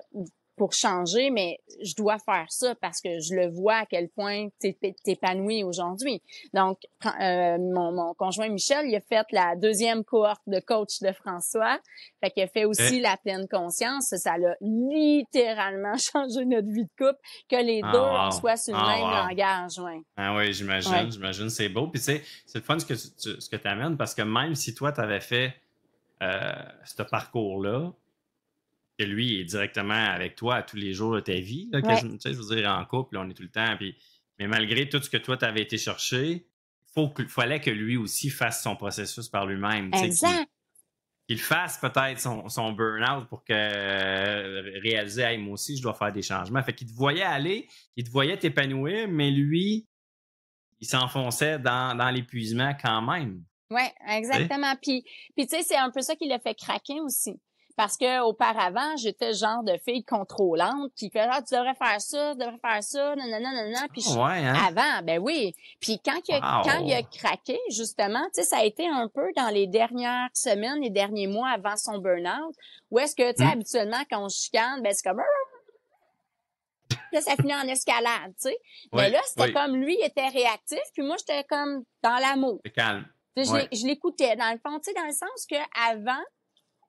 pour changer, mais je dois faire ça parce que je le vois à quel point t'épanouis aujourd'hui. Donc, euh, mon, mon, conjoint Michel, il a fait la deuxième cohorte de coach de François. Fait qu'il a fait aussi eh. la pleine conscience. Ça l'a littéralement [LAUGHS] changé notre vie de couple, que les ah, deux soient sur le ah, même langage. Ah oui, j'imagine, j'imagine, c'est beau. Puis tu sais, c'est le fun ce que tu ce que amènes parce que même si toi, tu avais fait euh, ce parcours-là, que lui est directement avec toi à tous les jours de ta vie. je, veux dire, en couple, on est tout le temps. Puis, mais malgré tout ce que toi, tu avais été chercher, il fallait que lui aussi fasse son processus par lui-même. Exact. Qu'il fasse peut-être son, burn-out pour que réaliser, moi aussi, je dois faire des changements. Fait qu'il te voyait aller, il te voyait t'épanouir, mais lui, il s'enfonçait dans, l'épuisement quand même. Oui, exactement. Puis, puis tu sais, c'est un peu ça qui l'a fait craquer aussi. Parce que auparavant, j'étais genre de fille contrôlante qui fait tu devrais faire ça, tu devrais faire ça, non non non puis avant, ben oui. Puis quand il a, quand il a craqué justement, tu sais ça a été un peu dans les dernières semaines, les derniers mois avant son burn-out, où est-ce que tu sais habituellement quand on chicane, ben c'est comme Là, ça finit en escalade, tu sais. mais là, c'était comme lui, était réactif, puis moi, j'étais comme dans l'amour. calme. Je, je l'écoutais, dans le fond, tu sais, dans le sens que avant,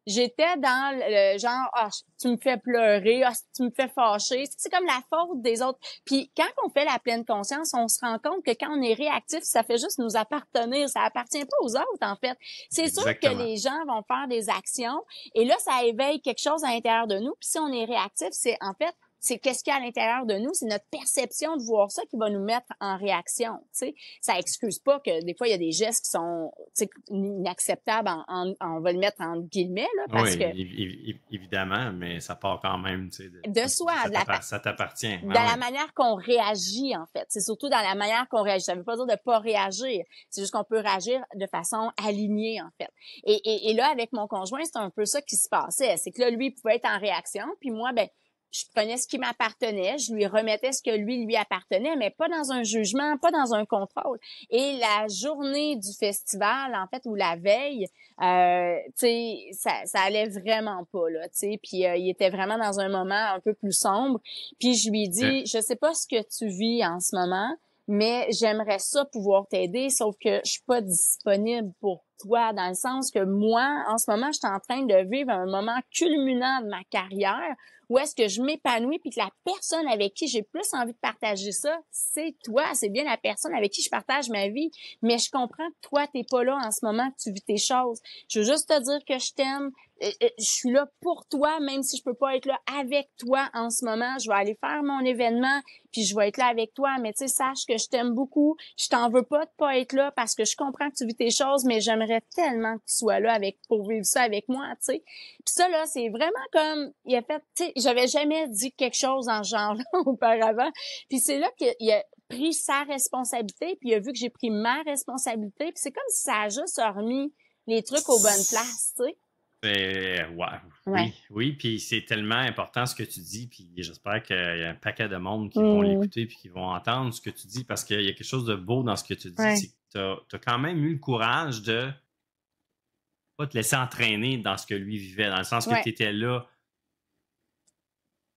j'étais dans le genre ah, tu me fais pleurer, ah, tu me fais fâcher, c'est comme la faute des autres. Puis quand on fait la pleine conscience, on se rend compte que quand on est réactif, ça fait juste nous appartenir, ça appartient pas aux autres en fait. C'est sûr que les gens vont faire des actions et là ça éveille quelque chose à l'intérieur de nous. Puis si on est réactif, c'est en fait c'est qu'est-ce qu'il y a à l'intérieur de nous, c'est notre perception de voir ça qui va nous mettre en réaction. sais, Ça excuse pas que des fois, il y a des gestes qui sont inacceptables, en, en, on va le mettre en guillemets. Là, parce oui, évidemment, mais ça part quand même. De, de soi. Ça, ça t'appartient. Dans ben la manière qu'on réagit, en fait. C'est surtout dans la manière qu'on réagit. Ça veut pas dire de pas réagir. C'est juste qu'on peut réagir de façon alignée, en fait. Et, et, et là, avec mon conjoint, c'est un peu ça qui se passait. C'est que là, lui, il pouvait être en réaction, puis moi, ben je prenais ce qui m'appartenait, je lui remettais ce que lui lui appartenait, mais pas dans un jugement, pas dans un contrôle. Et la journée du festival, en fait, ou la veille, euh, tu sais, ça, ça allait vraiment pas là, tu sais. Puis euh, il était vraiment dans un moment un peu plus sombre. Puis je lui dis, je sais pas ce que tu vis en ce moment, mais j'aimerais ça pouvoir t'aider, sauf que je suis pas disponible pour toi, dans le sens que moi, en ce moment, je suis en train de vivre un moment culminant de ma carrière où est-ce que je m'épanouis puis que la personne avec qui j'ai plus envie de partager ça, c'est toi, c'est bien la personne avec qui je partage ma vie, mais je comprends que toi, t'es pas là en ce moment, que tu vis tes choses. Je veux juste te dire que je t'aime, je suis là pour toi, même si je peux pas être là avec toi en ce moment. Je vais aller faire mon événement, puis je vais être là avec toi. Mais tu sais, sache que je t'aime beaucoup. Je t'en veux pas de pas être là parce que je comprends que tu vis tes choses, mais j'aimerais tellement que tu sois là avec pour vivre ça avec moi, tu sais. Puis ça là, c'est vraiment comme il a fait. Tu sais, j'avais jamais dit quelque chose en genre là [LAUGHS] auparavant. Puis c'est là qu'il a pris sa responsabilité, puis il a vu que j'ai pris ma responsabilité. Puis c'est comme si ça a juste remis les trucs aux bonnes places, tu sais. Oui, oui, puis c'est tellement important ce que tu dis, puis j'espère qu'il y a un paquet de monde qui vont l'écouter puis qui vont entendre ce que tu dis parce qu'il y a quelque chose de beau dans ce que tu dis. Tu as, quand même eu le courage de pas te laisser entraîner dans ce que lui vivait, dans le sens que tu étais là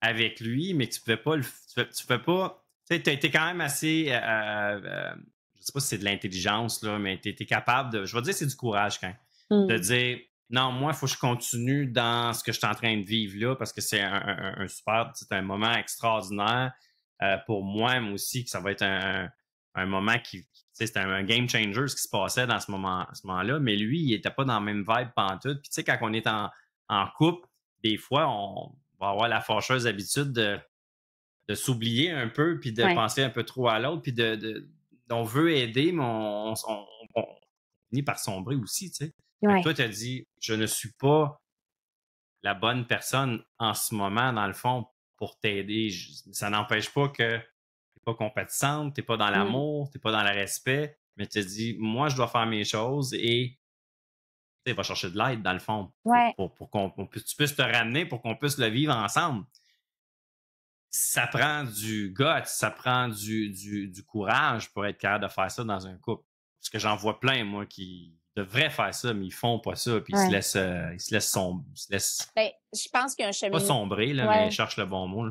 avec lui, mais tu pouvais pas le. Tu, tu pas. Tu été quand même assez. Euh, euh, euh, je sais pas si c'est de l'intelligence, mais tu étais capable de. Je vais dire c'est du courage quand. même, De hmm. dire non, moi, il faut que je continue dans ce que je suis en train de vivre là parce que c'est un, super, c'est un moment extraordinaire euh, pour moi, mais aussi que ça va être un, un moment qui, c'est un, game changer ce qui se passait dans ce moment, ce moment-là. Mais lui, il n'était pas dans la même vibe tout. Puis tu sais, quand on est en, en, couple, des fois, on va avoir la fâcheuse habitude de, de s'oublier un peu, puis de penser un peu trop à l'autre, puis de, on veut aider, mais on, on finit par sombrer aussi, tu sais. Toi, tu as dit, je ne suis pas la bonne personne en ce moment, dans le fond, pour t'aider. Ça n'empêche pas que tu n'es pas compétissante, tu pas dans mmh. l'amour, tu pas dans le respect, mais tu as dit, moi, je dois faire mes choses et tu vas chercher de l'aide, dans le fond, pour, pour, qu'on tu puisses te ramener, pour qu'on puisse le vivre ensemble. Ça prend du guts, ça prend du, du, du courage pour être capable de faire ça dans un couple. Parce que j'en vois plein, moi, qui, devraient faire ça, mais ils font pas ça, puis ils se laissent, euh, ils se laissent, sombre, ils ben, je pense qu'il y a un chemin. Pas sombrer, là, mais ils cherchent le bon mot.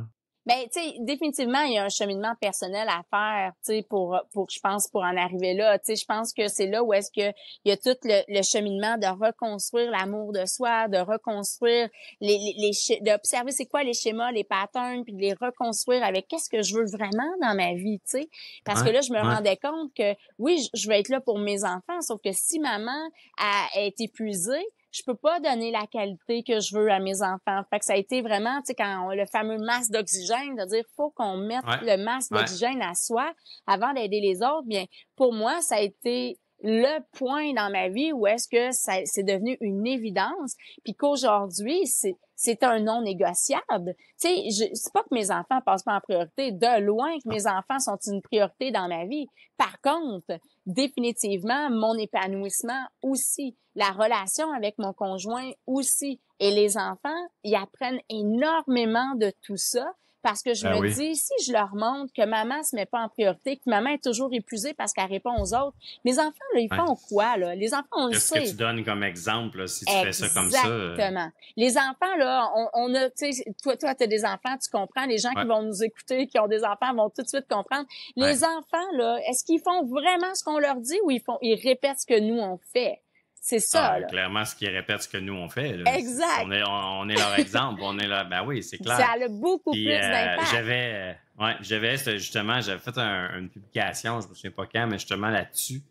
Ben, tu sais, définitivement, il y a un cheminement personnel à faire, tu sais, pour, pour, je pense, pour en arriver là. Tu sais, je pense que c'est là où est-ce que il y a tout le, cheminement de reconstruire l'amour de soi, de reconstruire les, les, d'observer c'est quoi les schémas, les patterns, puis de les reconstruire avec qu'est-ce que je veux vraiment dans ma vie, tu sais. Parce que là, je me rendais compte que oui, je, vais être là pour mes enfants, sauf que si maman a, été épuisée, je peux pas donner la qualité que je veux à mes enfants. Fait que ça a été vraiment, tu sais, quand on, le fameux masque d'oxygène, de dire faut qu'on mette le masque d'oxygène à soi avant d'aider les autres. Bien, pour moi, ça a été le point dans ma vie où est-ce que c'est devenu une évidence, puis qu'aujourd'hui, c'est c'est un non négociable. Tu sais, c'est pas que mes enfants passent pas en priorité, de loin que mes enfants sont une priorité dans ma vie. Par contre, définitivement, mon épanouissement aussi, la relation avec mon conjoint aussi, et les enfants, ils apprennent énormément de tout ça. Parce que je ben me dis, si je leur montre que maman se met pas en priorité, que maman est toujours épuisée parce qu'elle répond aux autres, mes enfants, là, ils font quoi, là? Les enfants, on le sait. Qu'est-ce que tu donnes comme exemple, si tu fais ça comme ça? Exactement. Les enfants, là, on, on a, tu sais, toi, toi, as des enfants, tu comprends. Les gens qui vont nous écouter, qui ont des enfants, vont tout de suite comprendre. Les enfants, là, est-ce qu'ils font vraiment ce qu'on leur dit ou ils font, ils répètent ce que nous, on fait? C'est ça. Ah, clairement, ce qui répète ce que nous, on fait. Exact. On est, leur exemple. on est là. Ben oui, c'est clair. Ça a beaucoup plus euh, d'impact. J'avais, euh, ouais, justement, j'avais fait une publication, je ne me souviens pas quand, mais justement là-dessus.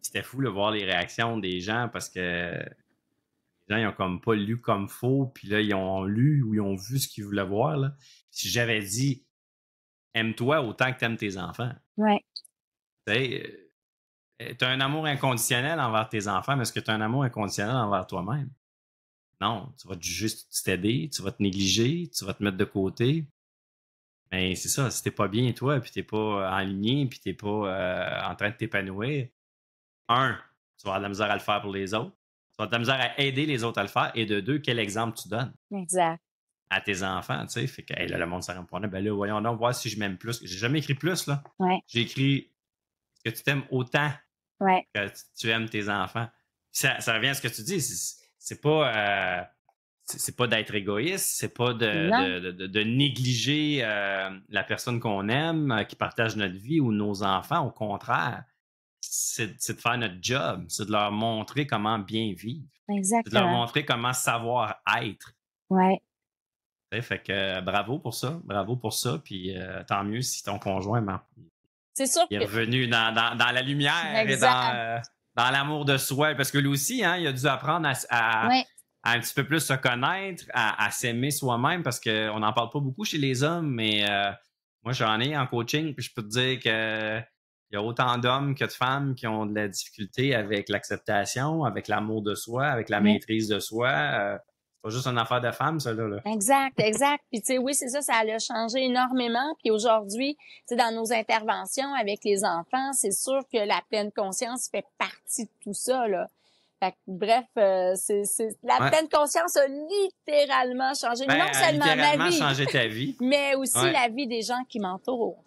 C'était fou de voir les réactions des gens parce que les gens, ils ont comme pas lu comme faux. Puis là, ils ont lu ou ils ont vu ce qu'ils voulaient voir. Si j'avais dit, aime-toi autant que tu aimes tes enfants. Ouais. Tu sais, euh, eh, tu as un amour inconditionnel envers tes enfants, mais est-ce que tu as un amour inconditionnel envers toi-même? Non, tu vas juste t'aider, tu vas te négliger, tu vas te mettre de côté. Mais ben, c'est ça, si t'es pas bien toi, puis t'es pas euh, aligné, puis t'es pas euh, en train de t'épanouir, un, tu vas avoir de la misère à le faire pour les autres. Tu vas avoir de la misère à aider les autres à le faire. Et de deux, quel exemple tu donnes? À tes enfants, tu sais. Fait que le monde s'en rend Ben là, voyons donc, voir si je m'aime plus. J'ai jamais écrit plus, là. Ouais. J'ai écrit que tu t'aimes autant que tu aimes tes enfants. Ça, ça, revient à ce que tu dis. C'est pas. Euh, c'est pas d'être égoïste, c'est pas de, négliger euh, la personne qu'on aime, euh, qui partage notre vie ou nos enfants. Au contraire, c'est de faire notre job, c'est de leur montrer comment bien vivre. Exactement. De leur montrer comment savoir être. Ouais. Fait que bravo pour ça, bravo pour ça, puis tant mieux si ton conjoint c'est sûr Il est revenu dans, la lumière et euh, dans, l'amour de soi. Parce que lui aussi, hein, il a dû apprendre à, un petit peu plus se connaître, à, s'aimer soi-même, parce qu'on n'en parle pas beaucoup chez les hommes, mais euh, moi, j'en ai en coaching, puis je peux te dire que il y a autant d'hommes que de femmes qui ont de la difficulté avec l'acceptation, avec l'amour de soi, avec la maîtrise de soi. Euh, pas juste une affaire de femme, celle-là. Exact, exact. Puis, tu sais, oui, c'est ça, ça a changé énormément. Puis aujourd'hui, tu dans nos interventions avec les enfants, c'est sûr que la pleine conscience fait partie de tout ça, là. Fait bref, euh, c'est, la pleine conscience a littéralement changé, ben, non seulement ma vie, changé ta vie, [LAUGHS] mais aussi la vie des gens qui m'entourent.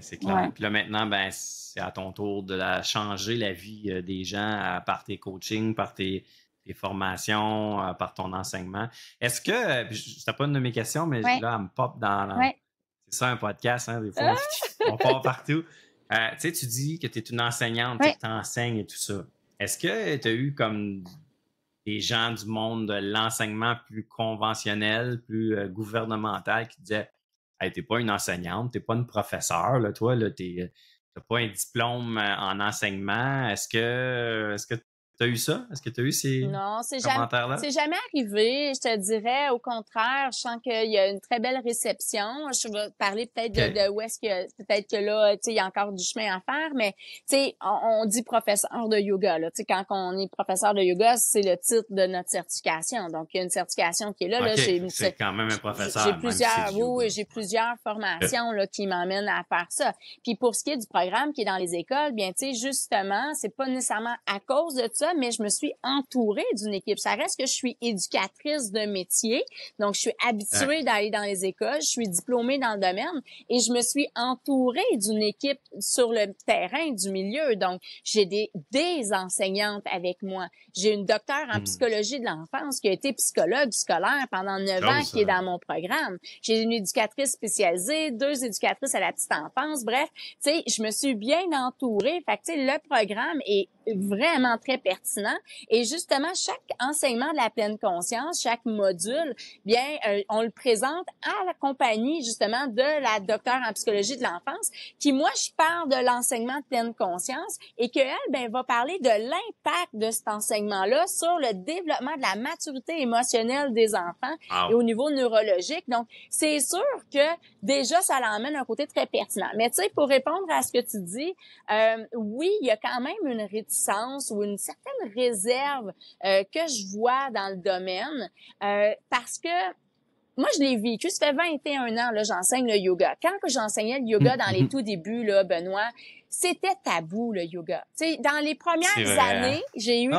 c'est clair. Puis là, maintenant, ben, c'est à ton tour de la changer la vie euh, des gens par tes coachings, par tes, des formations, euh, par ton enseignement. Est-ce que, euh, c'était pas une de mes questions, mais là, elle me pop dans. C'est ça un podcast, hein, des fois, ah! on part partout. Euh, tu sais, tu dis que tu es une enseignante, que tu enseignes et tout ça. Est-ce que tu as eu comme des gens du monde de l'enseignement plus conventionnel, plus gouvernemental qui disaient Hey, t'es pas une enseignante, t'es pas une professeure, là, toi, là, n'as T'as pas un diplôme en enseignement. Est-ce que est-ce que as eu ça? Est-ce que tu as eu ces non, commentaires-là? c'est jamais arrivé. Je te dirais, au contraire, je sens qu'il y a une très belle réception. Je vais parler peut-être de, où est-ce que, peut-être que là, tu sais, il y a encore du chemin à faire, mais, tu sais, on, dit professeur de yoga, là. Tu sais, quand on est professeur de yoga, c'est le titre de notre certification. Donc, il y a une certification qui est là, là. J'ai, c'est quand même un professeur. J'ai plusieurs, oui, j'ai plusieurs formations, là, qui m'emmènent à faire ça. Puis pour ce qui est du programme qui est dans les écoles, bien, tu sais, justement, c'est pas nécessairement à cause de ça, mais je me suis entourée d'une équipe. Ça reste que je suis éducatrice de métier, donc je suis habituée d'aller dans les écoles, je suis diplômée dans le domaine et je me suis entourée d'une équipe sur le terrain du milieu. Donc, j'ai des, des enseignantes avec moi. J'ai une docteure en hmm. psychologie de l'enfance qui a été psychologue scolaire pendant neuf oh, ans qui est dans mon programme. J'ai une éducatrice spécialisée, deux éducatrices à la petite enfance. Bref, tu sais, je me suis bien entourée. Fait que, tu sais, le programme est vraiment très pertinent. Et justement, chaque enseignement de la pleine conscience, chaque module, bien, euh, on le présente à la compagnie justement de la docteure en psychologie de l'enfance, qui moi je parle de l'enseignement de pleine conscience et qu'elle ben va parler de l'impact de cet enseignement-là sur le développement de la maturité émotionnelle des enfants et au niveau neurologique. Donc, c'est sûr que déjà ça l'emmène un côté très pertinent. Mais tu sais, pour répondre à ce que tu dis, euh, oui, il y a quand même une sens ou une certaine réserve euh, que je vois dans le domaine euh, parce que moi, je l'ai vécu. Ça fait 21 ans, là, j'enseigne le yoga. Quand j'enseignais le yoga mmh, dans les mmh. tout débuts, là, Benoît, c'était tabou le yoga. Tu dans les premières hein. années, j'ai eu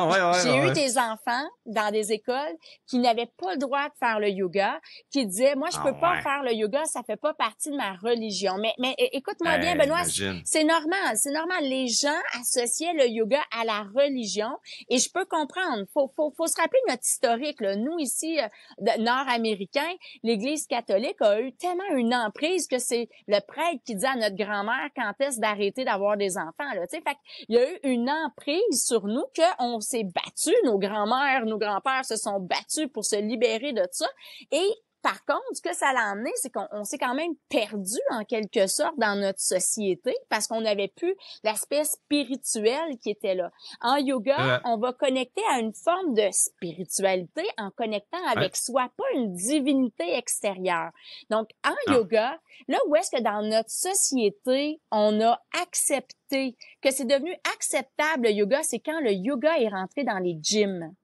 j'ai eu des enfants dans des écoles qui n'avaient pas le droit de faire le yoga, qui disaient moi je peux ah, pas faire le yoga, ça fait pas partie de ma religion. Mais mais écoute-moi bien Benoît, c'est normal, c'est normal les gens associaient le yoga à la religion et je peux comprendre. Faut faut faut se rappeler notre historique là. Nous ici euh, nord-américains, l'église catholique a eu tellement une emprise que c'est le prêtre qui dit à notre grand-mère quand est-ce d'arrêter d'avoir des enfants. Là, fait Il y a eu une emprise sur nous que qu'on s'est battu. Nos grands-mères, nos grands-pères se sont battus pour se libérer de ça. Et par contre, ce que ça l'a amené, c'est qu'on s'est quand même perdu en quelque sorte dans notre société parce qu'on n'avait plus l'aspect spirituel qui était là. En yoga, on va connecter à une forme de spiritualité en connectant avec soi, pas une divinité extérieure. Donc, en ah. yoga, là où est-ce que dans notre société, on a accepté que c'est devenu acceptable le yoga, c'est quand le yoga est rentré dans les gyms.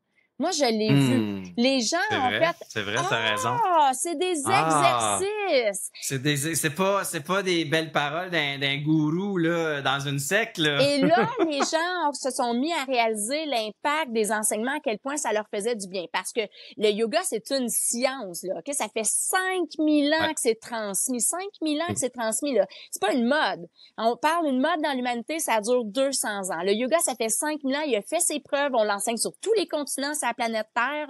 Moi, je l'ai vu. Hmm. Les gens, en fait. C'est vrai, t'as ah, raison. C'est des ah. exercices. C'est des, c'est pas, c'est pas des belles paroles d'un, gourou, là, dans une secte, là. Et là, [LAUGHS] les gens se sont mis à réaliser l'impact des enseignements, à quel point ça leur faisait du bien. Parce que le yoga, c'est une science, là, OK? Ça fait 5000 ans que c'est transmis. 5000 ans que mm. c'est transmis, là. C'est pas une mode. On parle d'une mode dans l'humanité, ça dure 200 ans. Le yoga, ça fait 5000 ans, il a fait ses preuves, on l'enseigne sur tous les continents, ça planète Terre.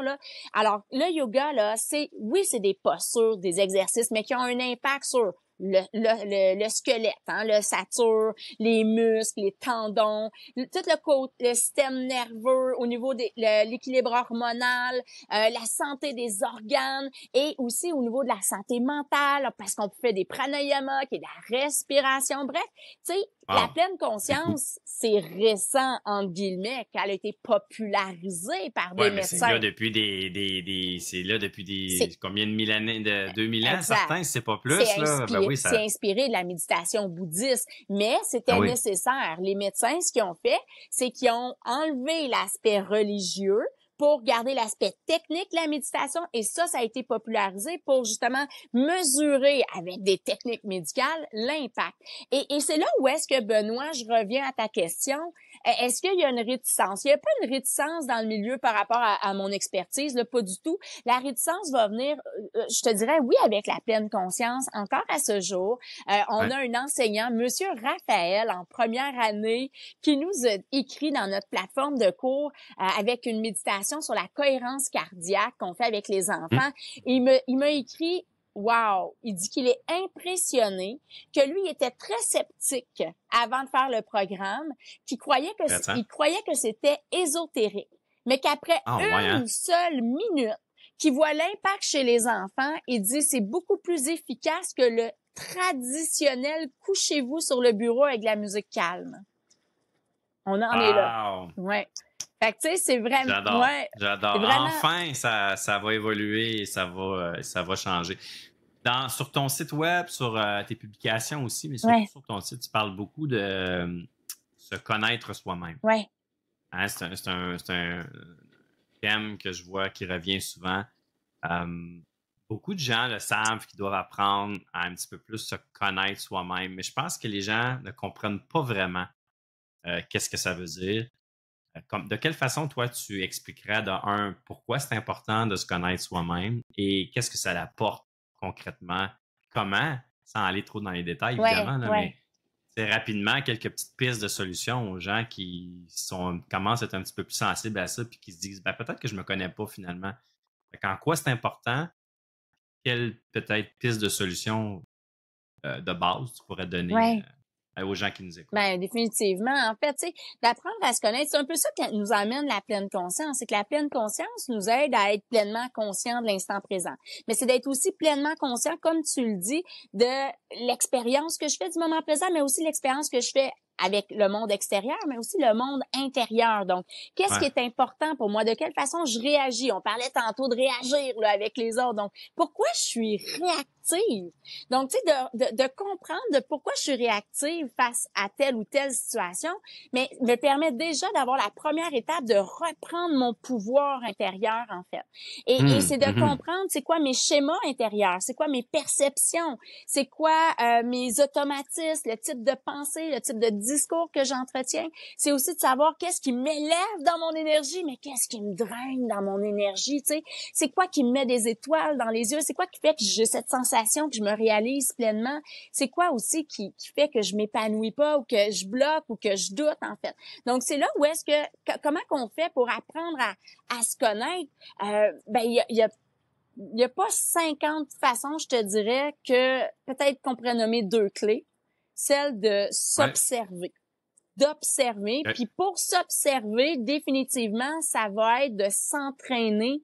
Alors, le yoga, c'est, oui, c'est des postures, des exercices, mais qui ont un impact sur le, le, le, le squelette, hein, sature, les muscles, les tendons, le, tout le, le système nerveux au niveau de l'équilibre hormonal, euh, la santé des organes et aussi au niveau de la santé mentale parce qu'on fait des pranayamas, qui est de la respiration. Bref, tu sais, la ah. pleine conscience, [LAUGHS] c'est récent, en guillemets, qu'elle a été popularisée par des mais C'est là depuis des, des, des c'est là depuis des, combien de mille années, de 2000 ans, certains, c'est pas plus, là. Ben c'est inspiré de la méditation bouddhiste, mais c'était ah nécessaire. Les médecins, ce qu'ils ont fait, c'est qu'ils ont enlevé l'aspect religieux pour garder l'aspect technique de la méditation et ça, ça a été popularisé pour justement mesurer avec des techniques médicales l'impact. Et, et c'est là où est-ce que Benoît, je reviens à ta question, E, est-ce qu'il y a une réticence? Il n'y a pas une réticence dans le milieu par rapport à, mon expertise, là, pas du tout. La réticence va venir, euh, euh, je te dirais, oui, avec la pleine conscience. Encore à ce jour, euh, on a un enseignant, Monsieur Raphaël, en première année, qui nous a écrit dans notre plateforme de cours avec une méditation sur la cohérence cardiaque qu'on fait avec les mmh. enfants. Il m'a écrit Wow! Il dit qu'il est impressionné, que lui était très sceptique avant de faire le programme, qu'il croyait que croyait que c'était ésotérique, mais qu'après ah, une hein? seule minute, qu'il voit l'impact chez les enfants, il dit c'est beaucoup plus efficace que le traditionnel couchez-vous sur le bureau avec la musique calme. On en est là. Ouais. Fait que, tu sais, c'est vraiment. J'adore. J'adore. Enfin, ça, va évoluer et ça va, euh, ça va changer. Dans, sur ton site web, sur euh, tes publications aussi, mais surtout sur ton site, tu parles beaucoup de euh, se connaître soi-même. Oui. Hein, c'est un, thème que je vois qui revient souvent. Hum, beaucoup de gens le savent qu'ils doivent apprendre à un petit peu plus se connaître soi-même, mais je pense que les gens ne comprennent pas vraiment qu'est-ce que ça veut dire. Euh, de quelle façon, toi, tu expliquerais de un, pourquoi c'est important de se connaître soi-même et qu'est-ce que ça apporte concrètement? Comment? Sans aller trop dans les détails, évidemment, mais c'est rapidement quelques petites pistes de solutions aux gens qui sont, commencent à être un petit peu plus sensibles à ça puis qui se disent, ben, peut-être que je me connais pas finalement. en quoi c'est important? Quelle peut-être piste de solution euh, de base tu pourrais donner? Euh, euh, aux gens qui nous écoutent. Ben, définitivement. En fait, tu sais, d'apprendre à se connaître, c'est un peu ça qui nous amène la pleine conscience. C'est que la pleine conscience nous aide à être pleinement conscient de l'instant présent. Mais c'est d'être aussi pleinement conscient, comme tu le dis, de l'expérience que je fais du moment présent, mais aussi l'expérience que je fais avec le monde extérieur, mais aussi le monde intérieur. Donc, qu'est-ce qui est important pour moi? De quelle façon je réagis? On parlait tantôt de réagir là, avec les autres. Donc, pourquoi je suis réactive? Donc, tu sais, de, de, de, comprendre de pourquoi je suis réactive face à telle ou telle situation, mais me permet déjà d'avoir la première étape de reprendre mon pouvoir intérieur, en fait. Et, et mmh, c'est de mmh. comprendre c'est quoi mes schémas intérieurs, c'est quoi mes perceptions, c'est quoi euh, mes automatismes, le type de pensée, le type de discours que j'entretiens. C'est aussi de savoir qu'est-ce qui m'élève dans mon énergie, mais qu'est-ce qui me draine dans mon énergie, tu sais. C'est quoi qui me met des étoiles dans les yeux? C'est quoi qui fait que j'ai cette sensation que je me réalise pleinement? C'est quoi aussi qui, qui fait que je m'épanouis pas ou que je bloque ou que je doute, en fait? Donc, c'est là où est-ce que, comment qu'on fait pour apprendre à, à se connaître? Euh, ben, il y a, il n'y a pas 50 façons, je te dirais, que peut-être qu'on pourrait nommer deux clés celle de s'observer. D'observer. Puis pour s'observer, définitivement, ça va être de s'entraîner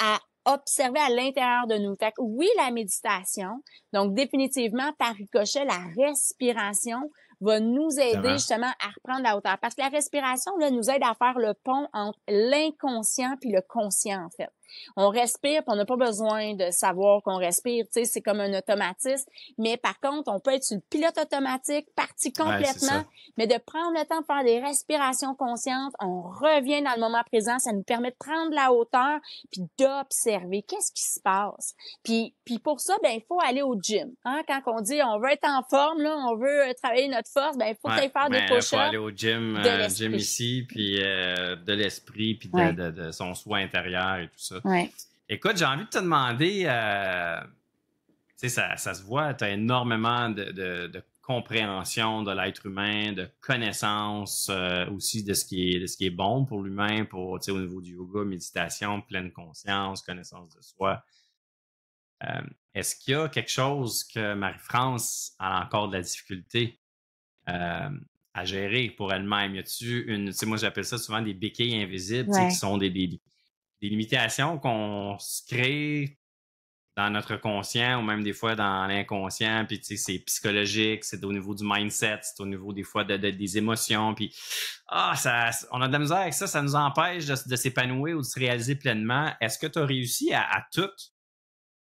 à observer à l'intérieur de nous. Fait oui, la méditation, donc définitivement, par ricochet, la respiration va nous aider justement à reprendre la hauteur. Parce que la respiration, là, nous aide à faire le pont entre l'inconscient puis le conscient, en fait. On respire, puis on n'a pas besoin de savoir qu'on respire, tu sais, c'est comme un automatisme. Mais par contre, on peut être sur pilote automatique, parti complètement, mais de prendre le temps de faire des respirations conscientes, on revient dans le moment présent, ça nous permet de prendre la hauteur, puis d'observer qu'est-ce qui se passe. Puis, puis pour ça, ben il faut aller au gym. Hein. Quand on dit on veut être en forme, là, on veut euh, travailler notre force, ben il faut ouais, faire des ben, push-ups. Il faut aller au gym, euh, gym ici, puis euh, de l'esprit, puis de, de, de, son soin intérieur et tout ça. Écoute, j'ai envie de te demander, euh, tu sais, ça, se voit, tu as énormément de, compréhension de l'être humain, de connaissance euh, aussi de ce, qui est, de ce qui est bon pour l'humain, pour, au niveau du yoga, méditation, pleine conscience, connaissance de soi. Euh, est-ce qu'il y a quelque chose que Marie-France a encore de la difficulté à gérer pour elle-même? Y a-tu une, moi j'appelle ça souvent des béquilles invisibles, qui sont des, des, des limitations qu'on se crée dans notre conscient ou même des fois dans l'inconscient. Puis, tu sais, c'est psychologique, c'est au niveau du mindset, c'est au niveau des fois de, des émotions. Puis, ah, ça, on a de la misère avec ça, ça nous empêche de, de s'épanouir ou de se réaliser pleinement. Est-ce que tu as réussi à tout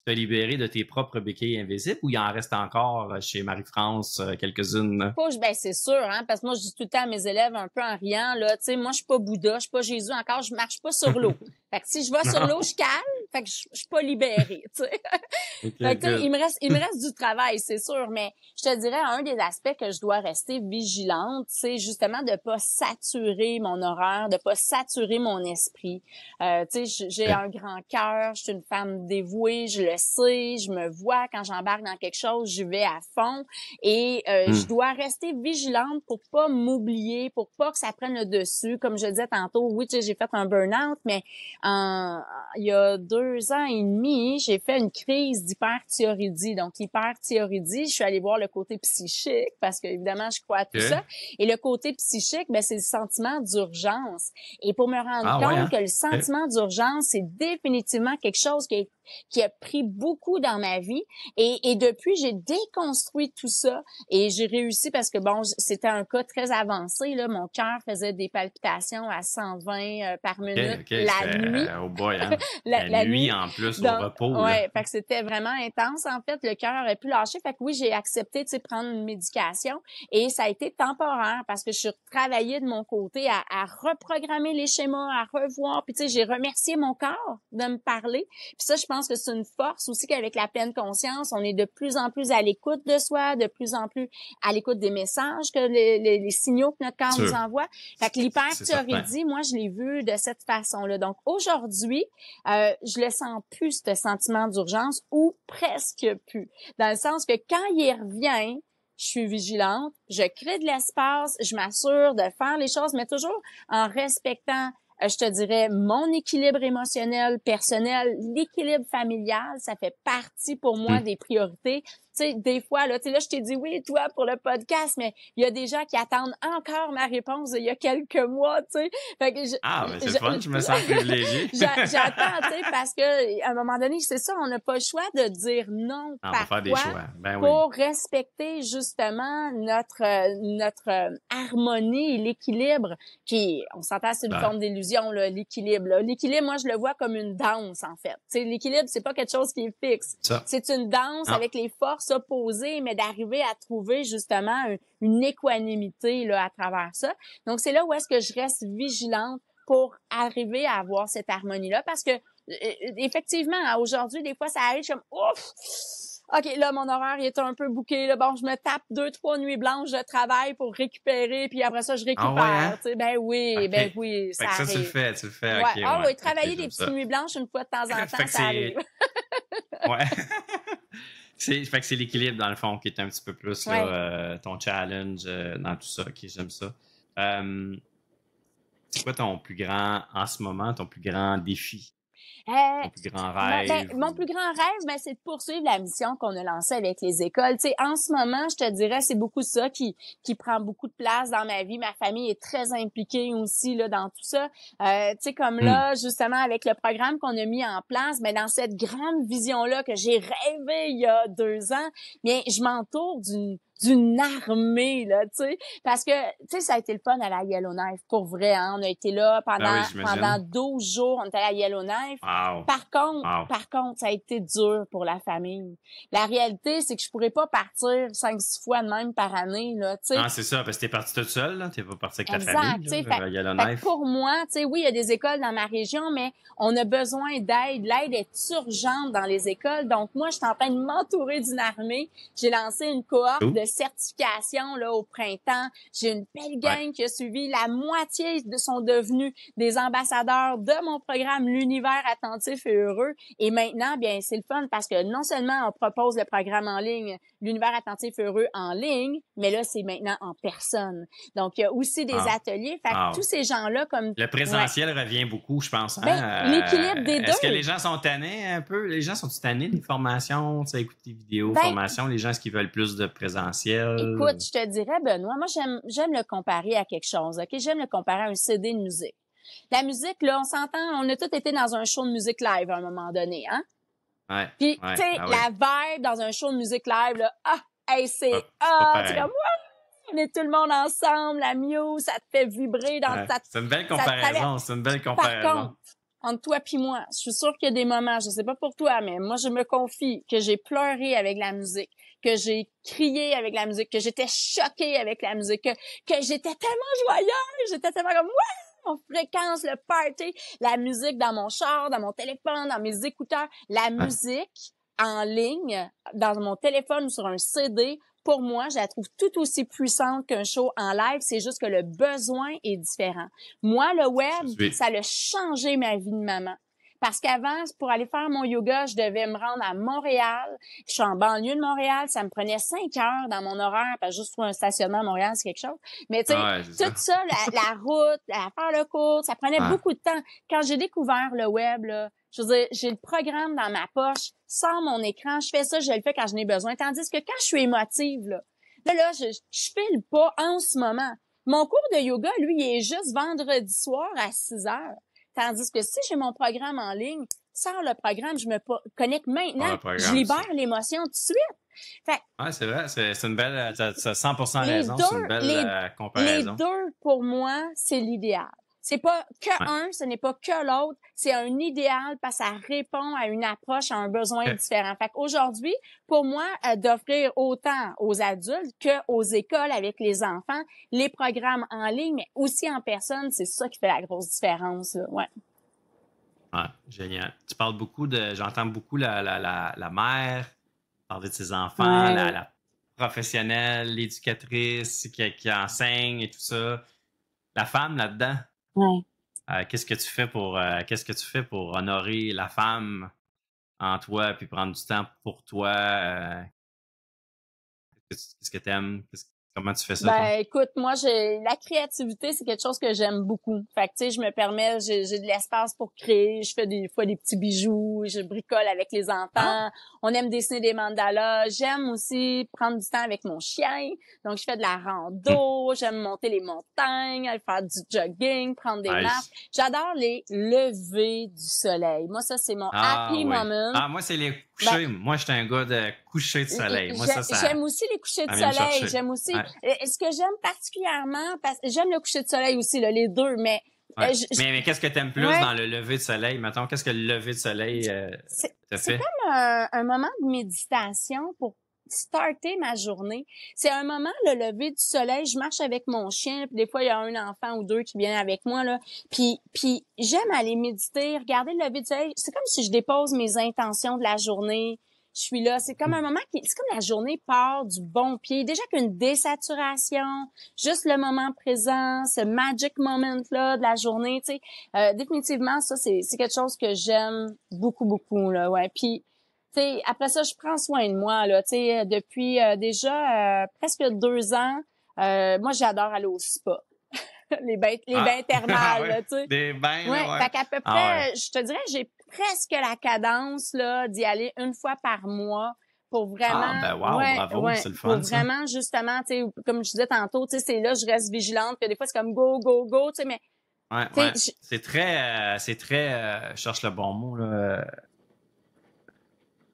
te libérer de tes propres béquilles invisibles ou il en reste encore euh, chez Marie-France euh, quelques-unes? Ben, c'est sûr, hein, parce que moi, je dis tout le temps à mes élèves un peu en riant, là, tu sais, moi, je suis pas Bouddha, je suis pas Jésus encore, je marche pas sur l'eau. [LAUGHS] fait que si je vais sur l'eau, je calme, fait que je, suis pas libérée, tu sais. [LAUGHS] il me reste, il me reste du travail, c'est sûr, mais je te dirais, un des aspects que je dois rester vigilante, c'est justement de pas saturer mon horreur, de pas saturer mon esprit. Euh, tu sais, j'ai un grand cœur, je suis une femme dévouée, je le je me vois quand j'embarque dans quelque chose, je vais à fond et euh, je hmm. dois rester vigilante pour pas m'oublier, pour pas que ça prenne le dessus. Comme je disais tantôt, oui, tu sais, j'ai fait un burn-out, mais il y a deux ans et demi, j'ai fait une crise d'hyperthyroïdie. Donc, hyperthyroïdie, je suis allée voir le côté psychique parce que évidemment, je crois à tout ça. Et le côté psychique, ben, c'est le sentiment d'urgence. Et pour me rendre ah compte hein? que le sentiment d'urgence, c'est définitivement quelque chose qui est qui a pris beaucoup dans ma vie. Et, et depuis, j'ai déconstruit tout ça et j'ai réussi parce que, bon, c'était un cas très avancé. Là. Mon cœur faisait des palpitations à 120 par minute la nuit. la, nuit, en plus Donc, au repos. Oui, fait que c'était vraiment intense. En fait, le cœur aurait pu lâcher. Fait que oui, j'ai accepté de prendre une médication et ça a été temporaire parce que je travaillais de mon côté à, à reprogrammer les schémas, à revoir. Puis tu sais, j'ai remercié mon corps de me parler. Puis ça, je pense que c'est une force aussi qu'avec la pleine conscience, on est de plus en plus à l'écoute de soi, de plus en plus à l'écoute des messages que les, signaux que notre corps nous envoie. Fait que dit, moi, je l'ai vu de cette façon-là. Donc aujourd'hui, euh, je le sens plus ce sentiment d'urgence ou presque plus, dans le sens que quand il revient, je suis vigilante, je crée de l'espace, je m'assure de faire les choses, mais toujours en respectant euh, je te dirais mon équilibre émotionnel, personnel, l'équilibre familial, ça fait partie pour moi mm. des priorités. Tu sais, des fois, là, tu sais, là, je t'ai dit oui, toi, pour le podcast, mais il y a des gens qui attendent encore ma réponse il y a quelques mois, tu sais. je, ah, mais c'est fun, je me sens privilégiée. [LAUGHS] J'attends, tu sais, parce que à un moment donné, c'est ça, on n'a pas le choix de dire non ah, parfois choix. Ben pour respecter justement notre euh, notre euh, harmonie, l'équilibre qui, on s'entend, c'est une ben. forme d'illusion, l'équilibre. L'équilibre, moi, je le vois comme une danse, en fait. Tu sais, l'équilibre, c'est pas quelque chose qui est fixe. C'est une danse ah. avec les forces s'opposer, mais d'arriver à trouver justement une équanimité là, à travers ça. Donc, c'est là où est-ce que je reste vigilante pour arriver à avoir cette harmonie-là parce que, euh, effectivement, aujourd'hui, des fois, ça arrive, comme, ouf! OK, là, mon horaire, il est un peu bouqué. Bon, je me tape deux, trois nuits blanches, je travaille pour récupérer, puis après ça, je ah récupère. Hein? Ben oui, ben oui, ça, fait ça tu le fais, tu le fais. Ouais. ah oui, travailler des petites nuits blanches une fois de temps en [LAUGHS] temps, ça arrive. ouais. [LAUGHS] C'est, fait que c'est l'équilibre, dans le fond, qui est un petit peu plus euh, ton challenge euh, dans tout ça. qui j'aime ça. Euh, c'est quoi ton plus grand, en ce moment, ton plus grand défi ben, mon plus grand rêve, ben, c'est de poursuivre la mission qu'on a lancée avec les écoles. sais, en ce moment, je te dirais, c'est beaucoup ça qui, qui prend beaucoup de place dans ma vie. Ma famille est très impliquée aussi là, dans tout ça. Euh, comme là, hmm. justement, avec le programme qu'on a mis en place, mais ben, dans cette grande vision-là que j'ai rêvé il y a deux ans, bien, je m'entoure d'une d'une armée, là, tu sais. Parce que, tu sais, ça a été le fun à la Yellowknife, pour vrai, hein. On a été là ben pendant, pendant 12 jours, on était à la Yellowknife. Par contre, par contre, ça a été dur pour la famille. La réalité, c'est que je pourrais pas partir 5-6 fois de même par année, là, tu sais. Ah, c'est ça, parce que t'es parti toute seule, là. T'es pas parti avec ta la famille, là, fait, la pour moi, tu sais, oui, il y a des écoles dans ma région, mais on a besoin d'aide. L'aide est urgente dans les écoles. Donc, moi, je suis en train de m'entourer d'une armée. J'ai lancé une cohorte de certification là, au printemps. J'ai une belle gang qui a suivi. La moitié de, sont devenus des ambassadeurs de mon programme L'univers attentif et heureux. Et maintenant, bien, c'est le fun parce que non seulement on propose le programme en ligne, l'univers attentif et heureux en ligne, mais là, c'est maintenant en personne. Donc, il y a aussi des ah. ateliers. Fait que ah. tous ces gens-là, comme... Le présentiel revient beaucoup, je pense. Ben, hein, l'équilibre des deux. Est-ce que les gens sont tannés un peu? Les gens sont tannés des formations, tu sais, écoute des vidéos, des ben, formations, les gens, est-ce qu'ils veulent plus de présentiel? Écoute, je te dirais, Benoît, moi, j'aime, le comparer à quelque chose, OK? J'aime le comparer à un CD de musique. La musique, là, on s'entend, on a tous été dans un show de musique live à un moment donné, hein? Ouais. Puis, tu sais, ben la vibe dans un show de musique live, là, ah, hey, c'est, ah, tu comme, on est tout le monde ensemble, la muse, ça te fait vibrer dans ta tête. C'est une belle comparaison, c'est une belle comparaison. Par contre, entre toi puis moi, je suis sûre qu'il y a des moments, je sais pas pour toi, mais moi, je me confie que j'ai pleuré avec la musique, que j'ai crié avec la musique, que j'étais choquée avec la musique, que, j'étais tellement joyeuse, j'étais tellement comme ouais, on fréquence le party, la musique dans mon char, dans mon téléphone, dans mes écouteurs, la ah. musique en ligne, dans mon téléphone ou sur un CD, pour moi, je la trouve tout aussi puissante qu'un show en live. C'est juste que le besoin est différent. Moi, le web, ça a changé ma vie de maman. Parce qu'avant, pour aller faire mon yoga, je devais me rendre à Montréal. Je suis en banlieue de Montréal. Ça me prenait cinq heures dans mon horaire. pas juste pour un stationnement à Montréal, c'est quelque chose. Mais tu sais, tout ça, la, route, faire le cours, ça prenait beaucoup de temps. Quand j'ai découvert le web, je j'ai le programme dans ma poche, sans mon écran, je fais ça, je le fais quand j'en ai besoin. Tandis que quand je suis émotive, là, ben là, je, je file pas en ce moment. Mon cours de yoga, lui, il est juste vendredi soir à 6 heures. Tandis que si j'ai mon programme en ligne, sans le programme, je me connecte maintenant, ah, je libère l'émotion tout de suite. Fait, ouais, c'est vrai, c'est une belle, euh, as 100% raison, c'est une belle euh, comparaison. Les deux, pour moi, c'est l'idéal. C'est pas que un, ce n'est pas que l'autre. C'est un idéal parce que ça répond à une approche, à un besoin différent. Fait aujourd'hui, pour moi, euh, d'offrir autant aux adultes que aux écoles avec les enfants, les programmes en ligne, mais aussi en personne, c'est ça qui fait la grosse différence. génial. Tu parles beaucoup de. J'entends beaucoup la, mère parler de ses enfants, la, professionnelle, l'éducatrice qui, enseigne et tout ça. La femme là-dedans, euh, qu'est-ce que tu fais pour euh, qu'est-ce que tu fais pour honorer la femme en toi puis prendre du temps pour toi euh? qu'est-ce que tu aimes Comment tu fais ça? Ben, écoute, moi, j'ai la créativité, c'est quelque chose que j'aime beaucoup. Fait que, tu sais, je me permets, j'ai de l'espace pour créer. Je fais des fois des petits bijoux, je bricole avec les enfants. Ah! On aime dessiner des mandalas. J'aime aussi prendre du temps avec mon chien. Donc, je fais de la rando. Hmm. J'aime monter les montagnes, faire du jogging, prendre des marches. J'adore les levées du soleil. Moi, ça, c'est mon ah, happy moment. Ah, moi, c'est les bah, moi, j'étais un gars de coucher de soleil. Moi, ça, ça J'aime aussi les couchers de soleil. J'aime aussi. est Ce que j'aime particulièrement, j'aime le coucher de soleil aussi, là, les deux, mais. Euh, mais, qu'est-ce que t'aimes plus dans le lever de soleil? Mettons, qu'est-ce que le lever de soleil euh, C'est comme un, euh, un, moment de méditation pour starter ma journée. C'est un moment, le lever du soleil, je marche avec mon chien, puis des fois, il y a un enfant ou deux qui viennent avec moi, là, puis, puis j'aime aller méditer, regarder le lever du soleil. C'est comme si je dépose mes intentions de la journée, je suis là. C'est comme un moment qui, c'est comme la journée part du bon pied. Déjà qu'une désaturation, juste le moment présent, ce magic moment là de la journée, tu sais, euh, définitivement ça c'est, c'est quelque chose que j'aime beaucoup beaucoup là, ouais. Puis après ça, je prends soin de moi. Là, sais, euh, depuis euh, déjà euh, presque deux ans, moi, j'adore aller au spa. [LAUGHS] les bains, les bains ah. [LAUGHS] Ah thermales, Des bains, ouais. ouais. Fait qu'à peu ah près, je te dirais, j'ai presque la cadence là d'y aller une fois par mois pour vraiment ah, ben wow, ouais, bravo, c'est le fun, pour vraiment justement tu sais comme je disais tantôt tu sais c'est là je reste vigilante que des fois c'est comme go go go tu sais mais ouais, c'est très c'est très je cherche le bon mot là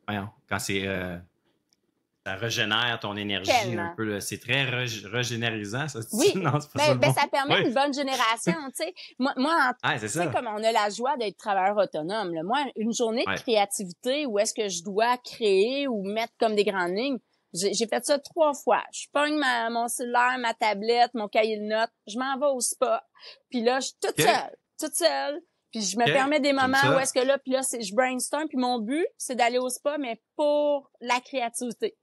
voyons, quand c'est. Euh, ça régénère ton énergie un peu. C'est très régénérisant, ça. Oui, non, ben, ça ben, permet une bonne génération. tu moi, moi ah, c'est comme on a la joie d'être travailleur autonome. Moi, une journée de créativité où est-ce que je dois créer ou mettre comme des grandes lignes, j'ai fait ça trois fois. Je pogne ma, mon cellulaire, ma tablette, mon cahier de notes, je m'en vais au spa. Puis là, je suis toute seule, toute seule. Puis je me permets des moments où est-ce que là, puis là, je brainstorm, puis mon but, c'est d'aller au spa, mais pour la créativité.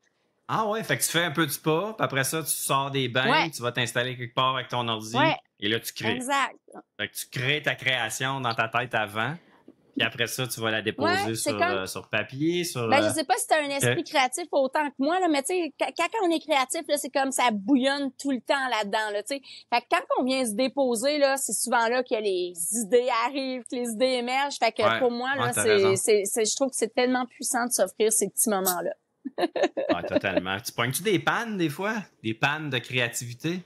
Ah ouais, fait que tu fais un peu de spa, puis après ça, tu sors des bains, tu vas t'installer quelque part avec ton ordi, et là, tu crées. Exact. Fait que tu crées ta création dans ta tête avant. Puis après ça, tu vas la déposer euh, sur, papier, sur... Ben, je euh, sais pas si tu as un esprit euh, créatif autant que moi, là, mais tu sais, quand, on est créatif, c'est comme ça bouillonne tout le temps là-dedans, là, Fait quand on vient se déposer, là, c'est souvent là que les idées arrivent, que les idées émergent. Fait que pour moi, je trouve que c'est tellement puissant de s'offrir ces petits moments-là. Ah, totalement. Tu pognes-tu des pannes, des fois? Des pannes de créativité?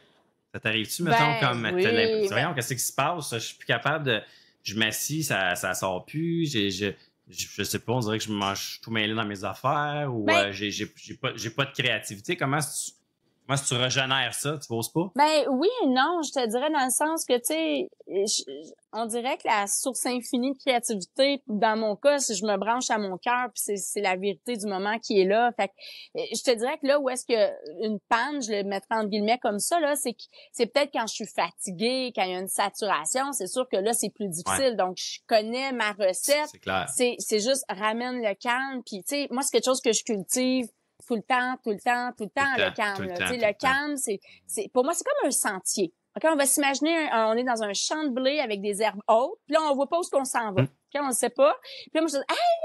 Ça t'arrive-tu, mettons, ben, comme... Ben qu'est-ce qui se passe? Je suis plus capable de je m'assis, ça, ça sort plus. je, je, sais pas, on dirait que je me mange tout mêlé dans mes affaires ou ben euh, j'ai, pas, pas de créativité. Comment tu, moi, si tu régénères ça? Tu pas? Ben oui non, je te dirais dans le sens que, tu sais, on dirait que la source infinie de créativité, dans mon cas, si je me branche à mon cœur, puis c'est la vérité du moment qui est là. Fait euh, je te dirais que là où est-ce que une panne, je le mettrais en guillemets comme ça, là, c'est c'est peut-être quand je suis fatiguée, quand il y a une saturation, c'est sûr que là, c'est plus difficile. Donc, je connais ma recette. C'est clair. C'est juste ramène le calme. Puis, tu sais, moi, c'est quelque chose que je cultive tout le temps, tout le temps, tout le temps, le, calme. le, le calme, c'est, pour moi, c'est comme un sentier. Okay, on va s'imaginer, on est dans un champ de blé avec des herbes hautes, puis là, on voit pas où qu'on s'en va. Hum. on ne sait pas. Puis là, moi, je dis, hey,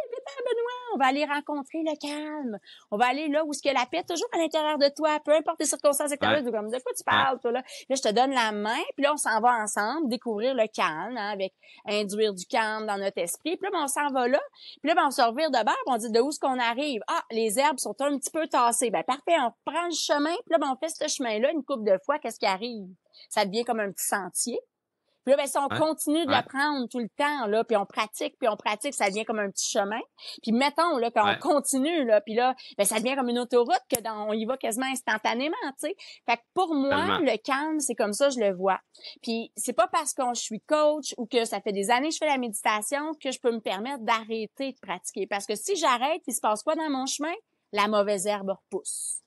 on va aller rencontrer le calme. On va aller là où ce que la paix est toujours à l'intérieur de toi, peu importe les circonstances et Comme de tu parles, là. je te donne la main, puis là on s'en va ensemble découvrir le calme, hein, avec induire du calme dans notre esprit. Puis là, ben, on s'en va là. Puis là, ben, on se de bord, puis on dit de où ce qu'on arrive. Ah, les herbes sont un petit peu tassées. Ben parfait, on prend le chemin. Puis là, ben, on fait ce chemin-là une coupe de fois. Qu'est-ce qui arrive? Ça devient comme un petit sentier là, ben, si on continue de l'apprendre prendre tout le temps, là, puis on pratique, puis on pratique, ça devient comme un petit chemin. Puis mettons, là, quand on continue, là, puis là, ben, ça devient comme une autoroute que dans, on y va quasiment instantanément, tu sais. Fait que pour moi, le calme, c'est comme ça, je le vois. Puis c'est pas parce que je suis coach ou que ça fait des années que je fais la méditation que je peux me permettre d'arrêter de pratiquer. Parce que si j'arrête, il se passe quoi dans mon chemin? La mauvaise herbe repousse.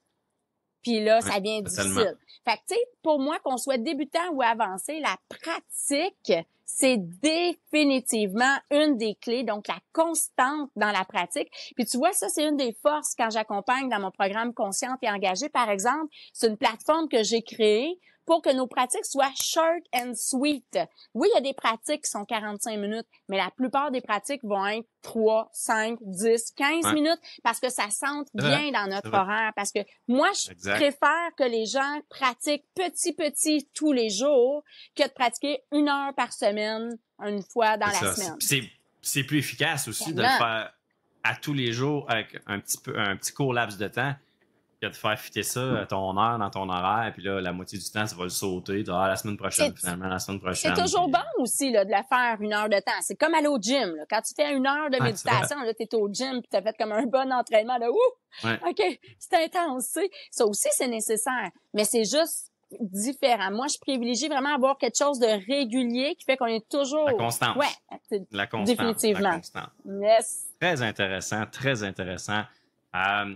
Puis là, ça devient difficile. Fait que, tu sais, pour moi, qu'on soit débutant ou avancé, la pratique, c'est définitivement une des clés, donc la constante dans la pratique. Puis tu vois, ça, c'est une des forces quand j'accompagne dans mon programme Consciente et engagée, par exemple. C'est une plateforme que j'ai créée pour que nos pratiques soient short and sweet. Oui, il y a des pratiques qui sont 45 minutes, mais la plupart des pratiques vont être 3, 5, 10, 15 minutes parce que ça sente bien dans notre horaire. Parce que moi, je préfère que les gens pratiquent petit, petit tous les jours que de pratiquer une heure par semaine une fois dans la semaine. C'est plus efficace aussi de le faire à tous les jours avec un petit peu un petit court laps de temps que de faire fitter ça à euh, ton heure, dans ton horaire, puis là, la moitié du temps, ça va le sauter. Ah, la semaine prochaine, finalement, la semaine prochaine. C'est toujours bon aussi là, de la faire une heure de temps. C'est comme aller au gym. Quand tu fais une heure de méditation, tu es au gym, puis tu as fait comme un bon entraînement. Là, ouh, OK, c'est intense. Ça aussi, c'est nécessaire. Mais c'est juste différent. Moi, je privilégie vraiment avoir quelque chose de régulier qui fait qu'on est toujours... La constance. Oui, la constance. Définitivement. Yes. Très intéressant, très intéressant. Euh,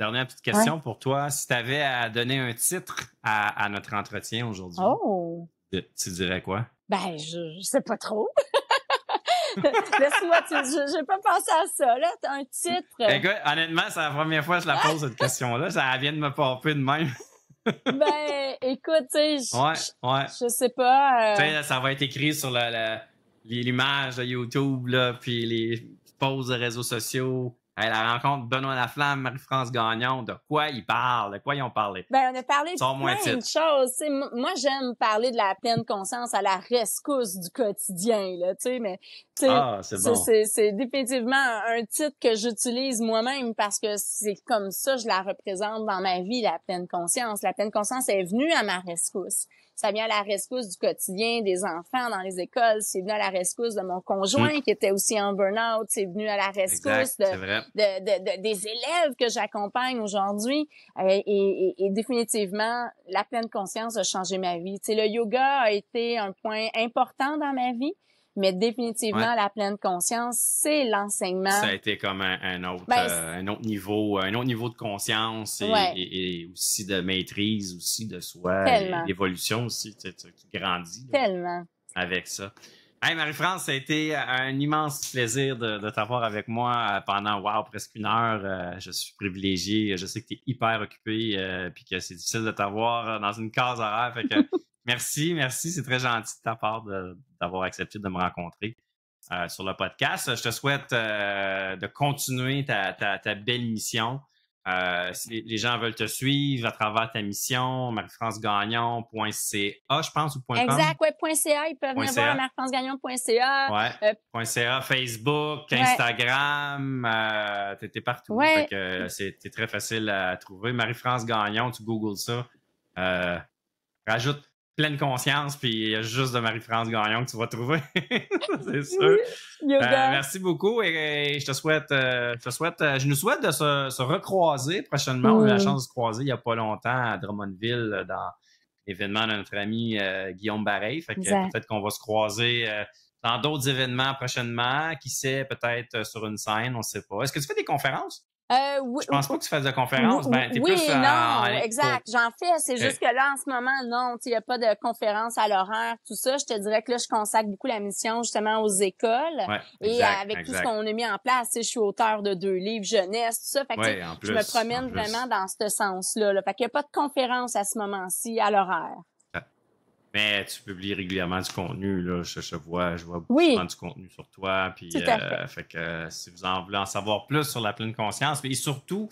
Dernière petite question pour toi. Si tu avais à donner un titre à, notre entretien aujourd'hui, oh! tu, dirais quoi? Ben, je, sais pas trop. [LAUGHS] Laisse-moi, je n'ai pas pensé à ça, là. un titre. Ben, écoute, honnêtement, c'est la première fois que je la pose, cette [LAUGHS] question-là. Ça vient de me pomper de même. [LAUGHS] ben, écoute, tu sais, je sais pas. Euh, ça va être écrit sur l'image de YouTube, là, puis les pauses de réseaux sociaux. Hey, la rencontre Benoît Laflamme, Marie-France Gagnon, de quoi ils parlent, de quoi ils ont parlé? Ben, on a parlé de plein de choses. moi, j'aime parler de la pleine conscience à la rescousse du quotidien, là, tu sais, mais ah, c'est définitivement un titre que j'utilise moi-même parce que c'est comme ça je la représente dans ma vie, la pleine conscience. La pleine conscience est venue à ma rescousse. Ça vient à la rescousse du quotidien des enfants dans les écoles. C'est venu à la rescousse de mon conjoint mm. qui était aussi en burn-out. C'est venu à la rescousse des élèves que j'accompagne aujourd'hui. Euh, et, définitivement, la pleine conscience a changé ma vie. C'est le yoga a été un point important dans ma vie. Mais définitivement, la pleine conscience, c'est l'enseignement. Ça a été comme un, autre, ben, euh, un, autre niveau, un autre niveau de conscience et, aussi de maîtrise aussi de soi, d'évolution aussi tu sais, qui grandit. Tellement. avec ça. Hey Marie-France, ça a été euh, un immense plaisir de, t'avoir avec moi euh, pendant wow, presque une heure. je suis privilégié. Je sais que tu es hyper occupée et que c'est difficile de t'avoir dans une case horaire. Fait que Merci, merci. C'est très gentil de ta part d'avoir accepté de me rencontrer euh, sur le podcast. Je te souhaite euh, de continuer ta, ta, ta belle mission. Euh, si les gens veulent te suivre à travers ta mission, mariefrancegagnon.ca je pense, ou .com. Exact, ouais, .ca, ils peuvent venir voir marifrancegagnon.ca. Ouais, euh, .ca, Facebook, Instagram, euh, t'es partout. Ouais. Euh, c'est très facile à trouver. Marie-France Gagnon, tu googles ça. Euh, rajoute pleine conscience, puis il y a juste de Marie-France Gagnon que tu vas trouver. [LAUGHS] c'est sûr. Euh, merci beaucoup et, je te souhaite, euh, je, souhaite euh, je nous souhaite de se, recroiser prochainement. On a eu la chance de se croiser il n'y a pas longtemps à Drummondville dans l'événement de notre ami Guillaume Barreille, peut-être qu'on va se croiser dans d'autres événements prochainement. Qui sait, peut-être sur une scène, on ne sait pas. Est-ce que tu fais des conférences? Euh, oui, je pense pas que tu fasses de conférences. Ben, oui, non, euh, exact. J'en fais. C'est euh. juste que là, en ce moment, non, il n'y a pas de conférences à l'horaire, tout ça. Je te dirais que là, je consacre beaucoup la mission justement aux écoles. et avec tout ce qu'on a mis en place, je suis auteur de deux livres, jeunesse, tout ça. je me promène vraiment dans ce sens-là. Là. Fait qu'il n'y a pas de conférences à ce moment-ci à l'horaire. Mais tu publies régulièrement du contenu, là. Je, vois, je vois beaucoup de contenu sur toi. Puis, euh, fait. que euh, si vous en voulez en savoir plus sur la pleine conscience, et surtout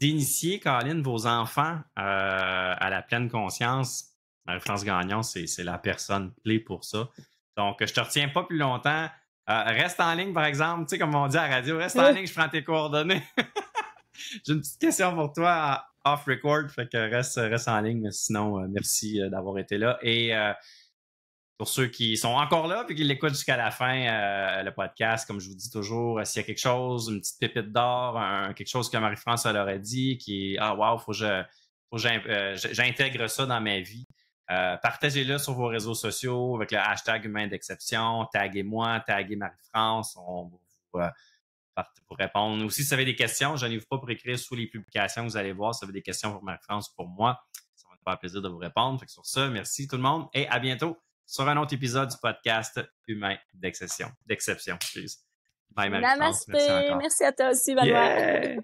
d'initier, Caroline, vos enfants euh, à la pleine conscience, Marie-France Gagnon, c'est la personne clé pour ça. Donc, je te retiens pas plus longtemps. reste en ligne, par exemple, tu sais, comme on dit à la radio, reste en ligne, je prends tes coordonnées. [LAUGHS] J'ai une petite question pour toi off record, fait que reste, reste en ligne, mais sinon, euh, merci euh, d'avoir été là. Et euh, pour ceux qui sont encore là et qui l'écoutent jusqu'à la fin, le podcast, comme je vous dis toujours, s'il y a quelque chose, une petite pépite d'or, quelque chose que Marie-France leur a dit, qui Ah, wow, faut je, faut j'intègre ça dans ma vie. partagez-le sur vos réseaux sociaux avec le hashtag humain d'exception, taguez-moi, taguez Marie-France, on pour répondre. Aussi, si vous avez des questions, je ai pas pour écrire sous les publications. Vous allez voir, si vous avez des questions pour marc france pour moi, ça va me faire plaisir de vous répondre. sur ça, merci tout le monde et à bientôt sur un autre épisode du podcast Humain d'exception. D'exception, Bye, Marie-France. Merci, à toi aussi, Valois.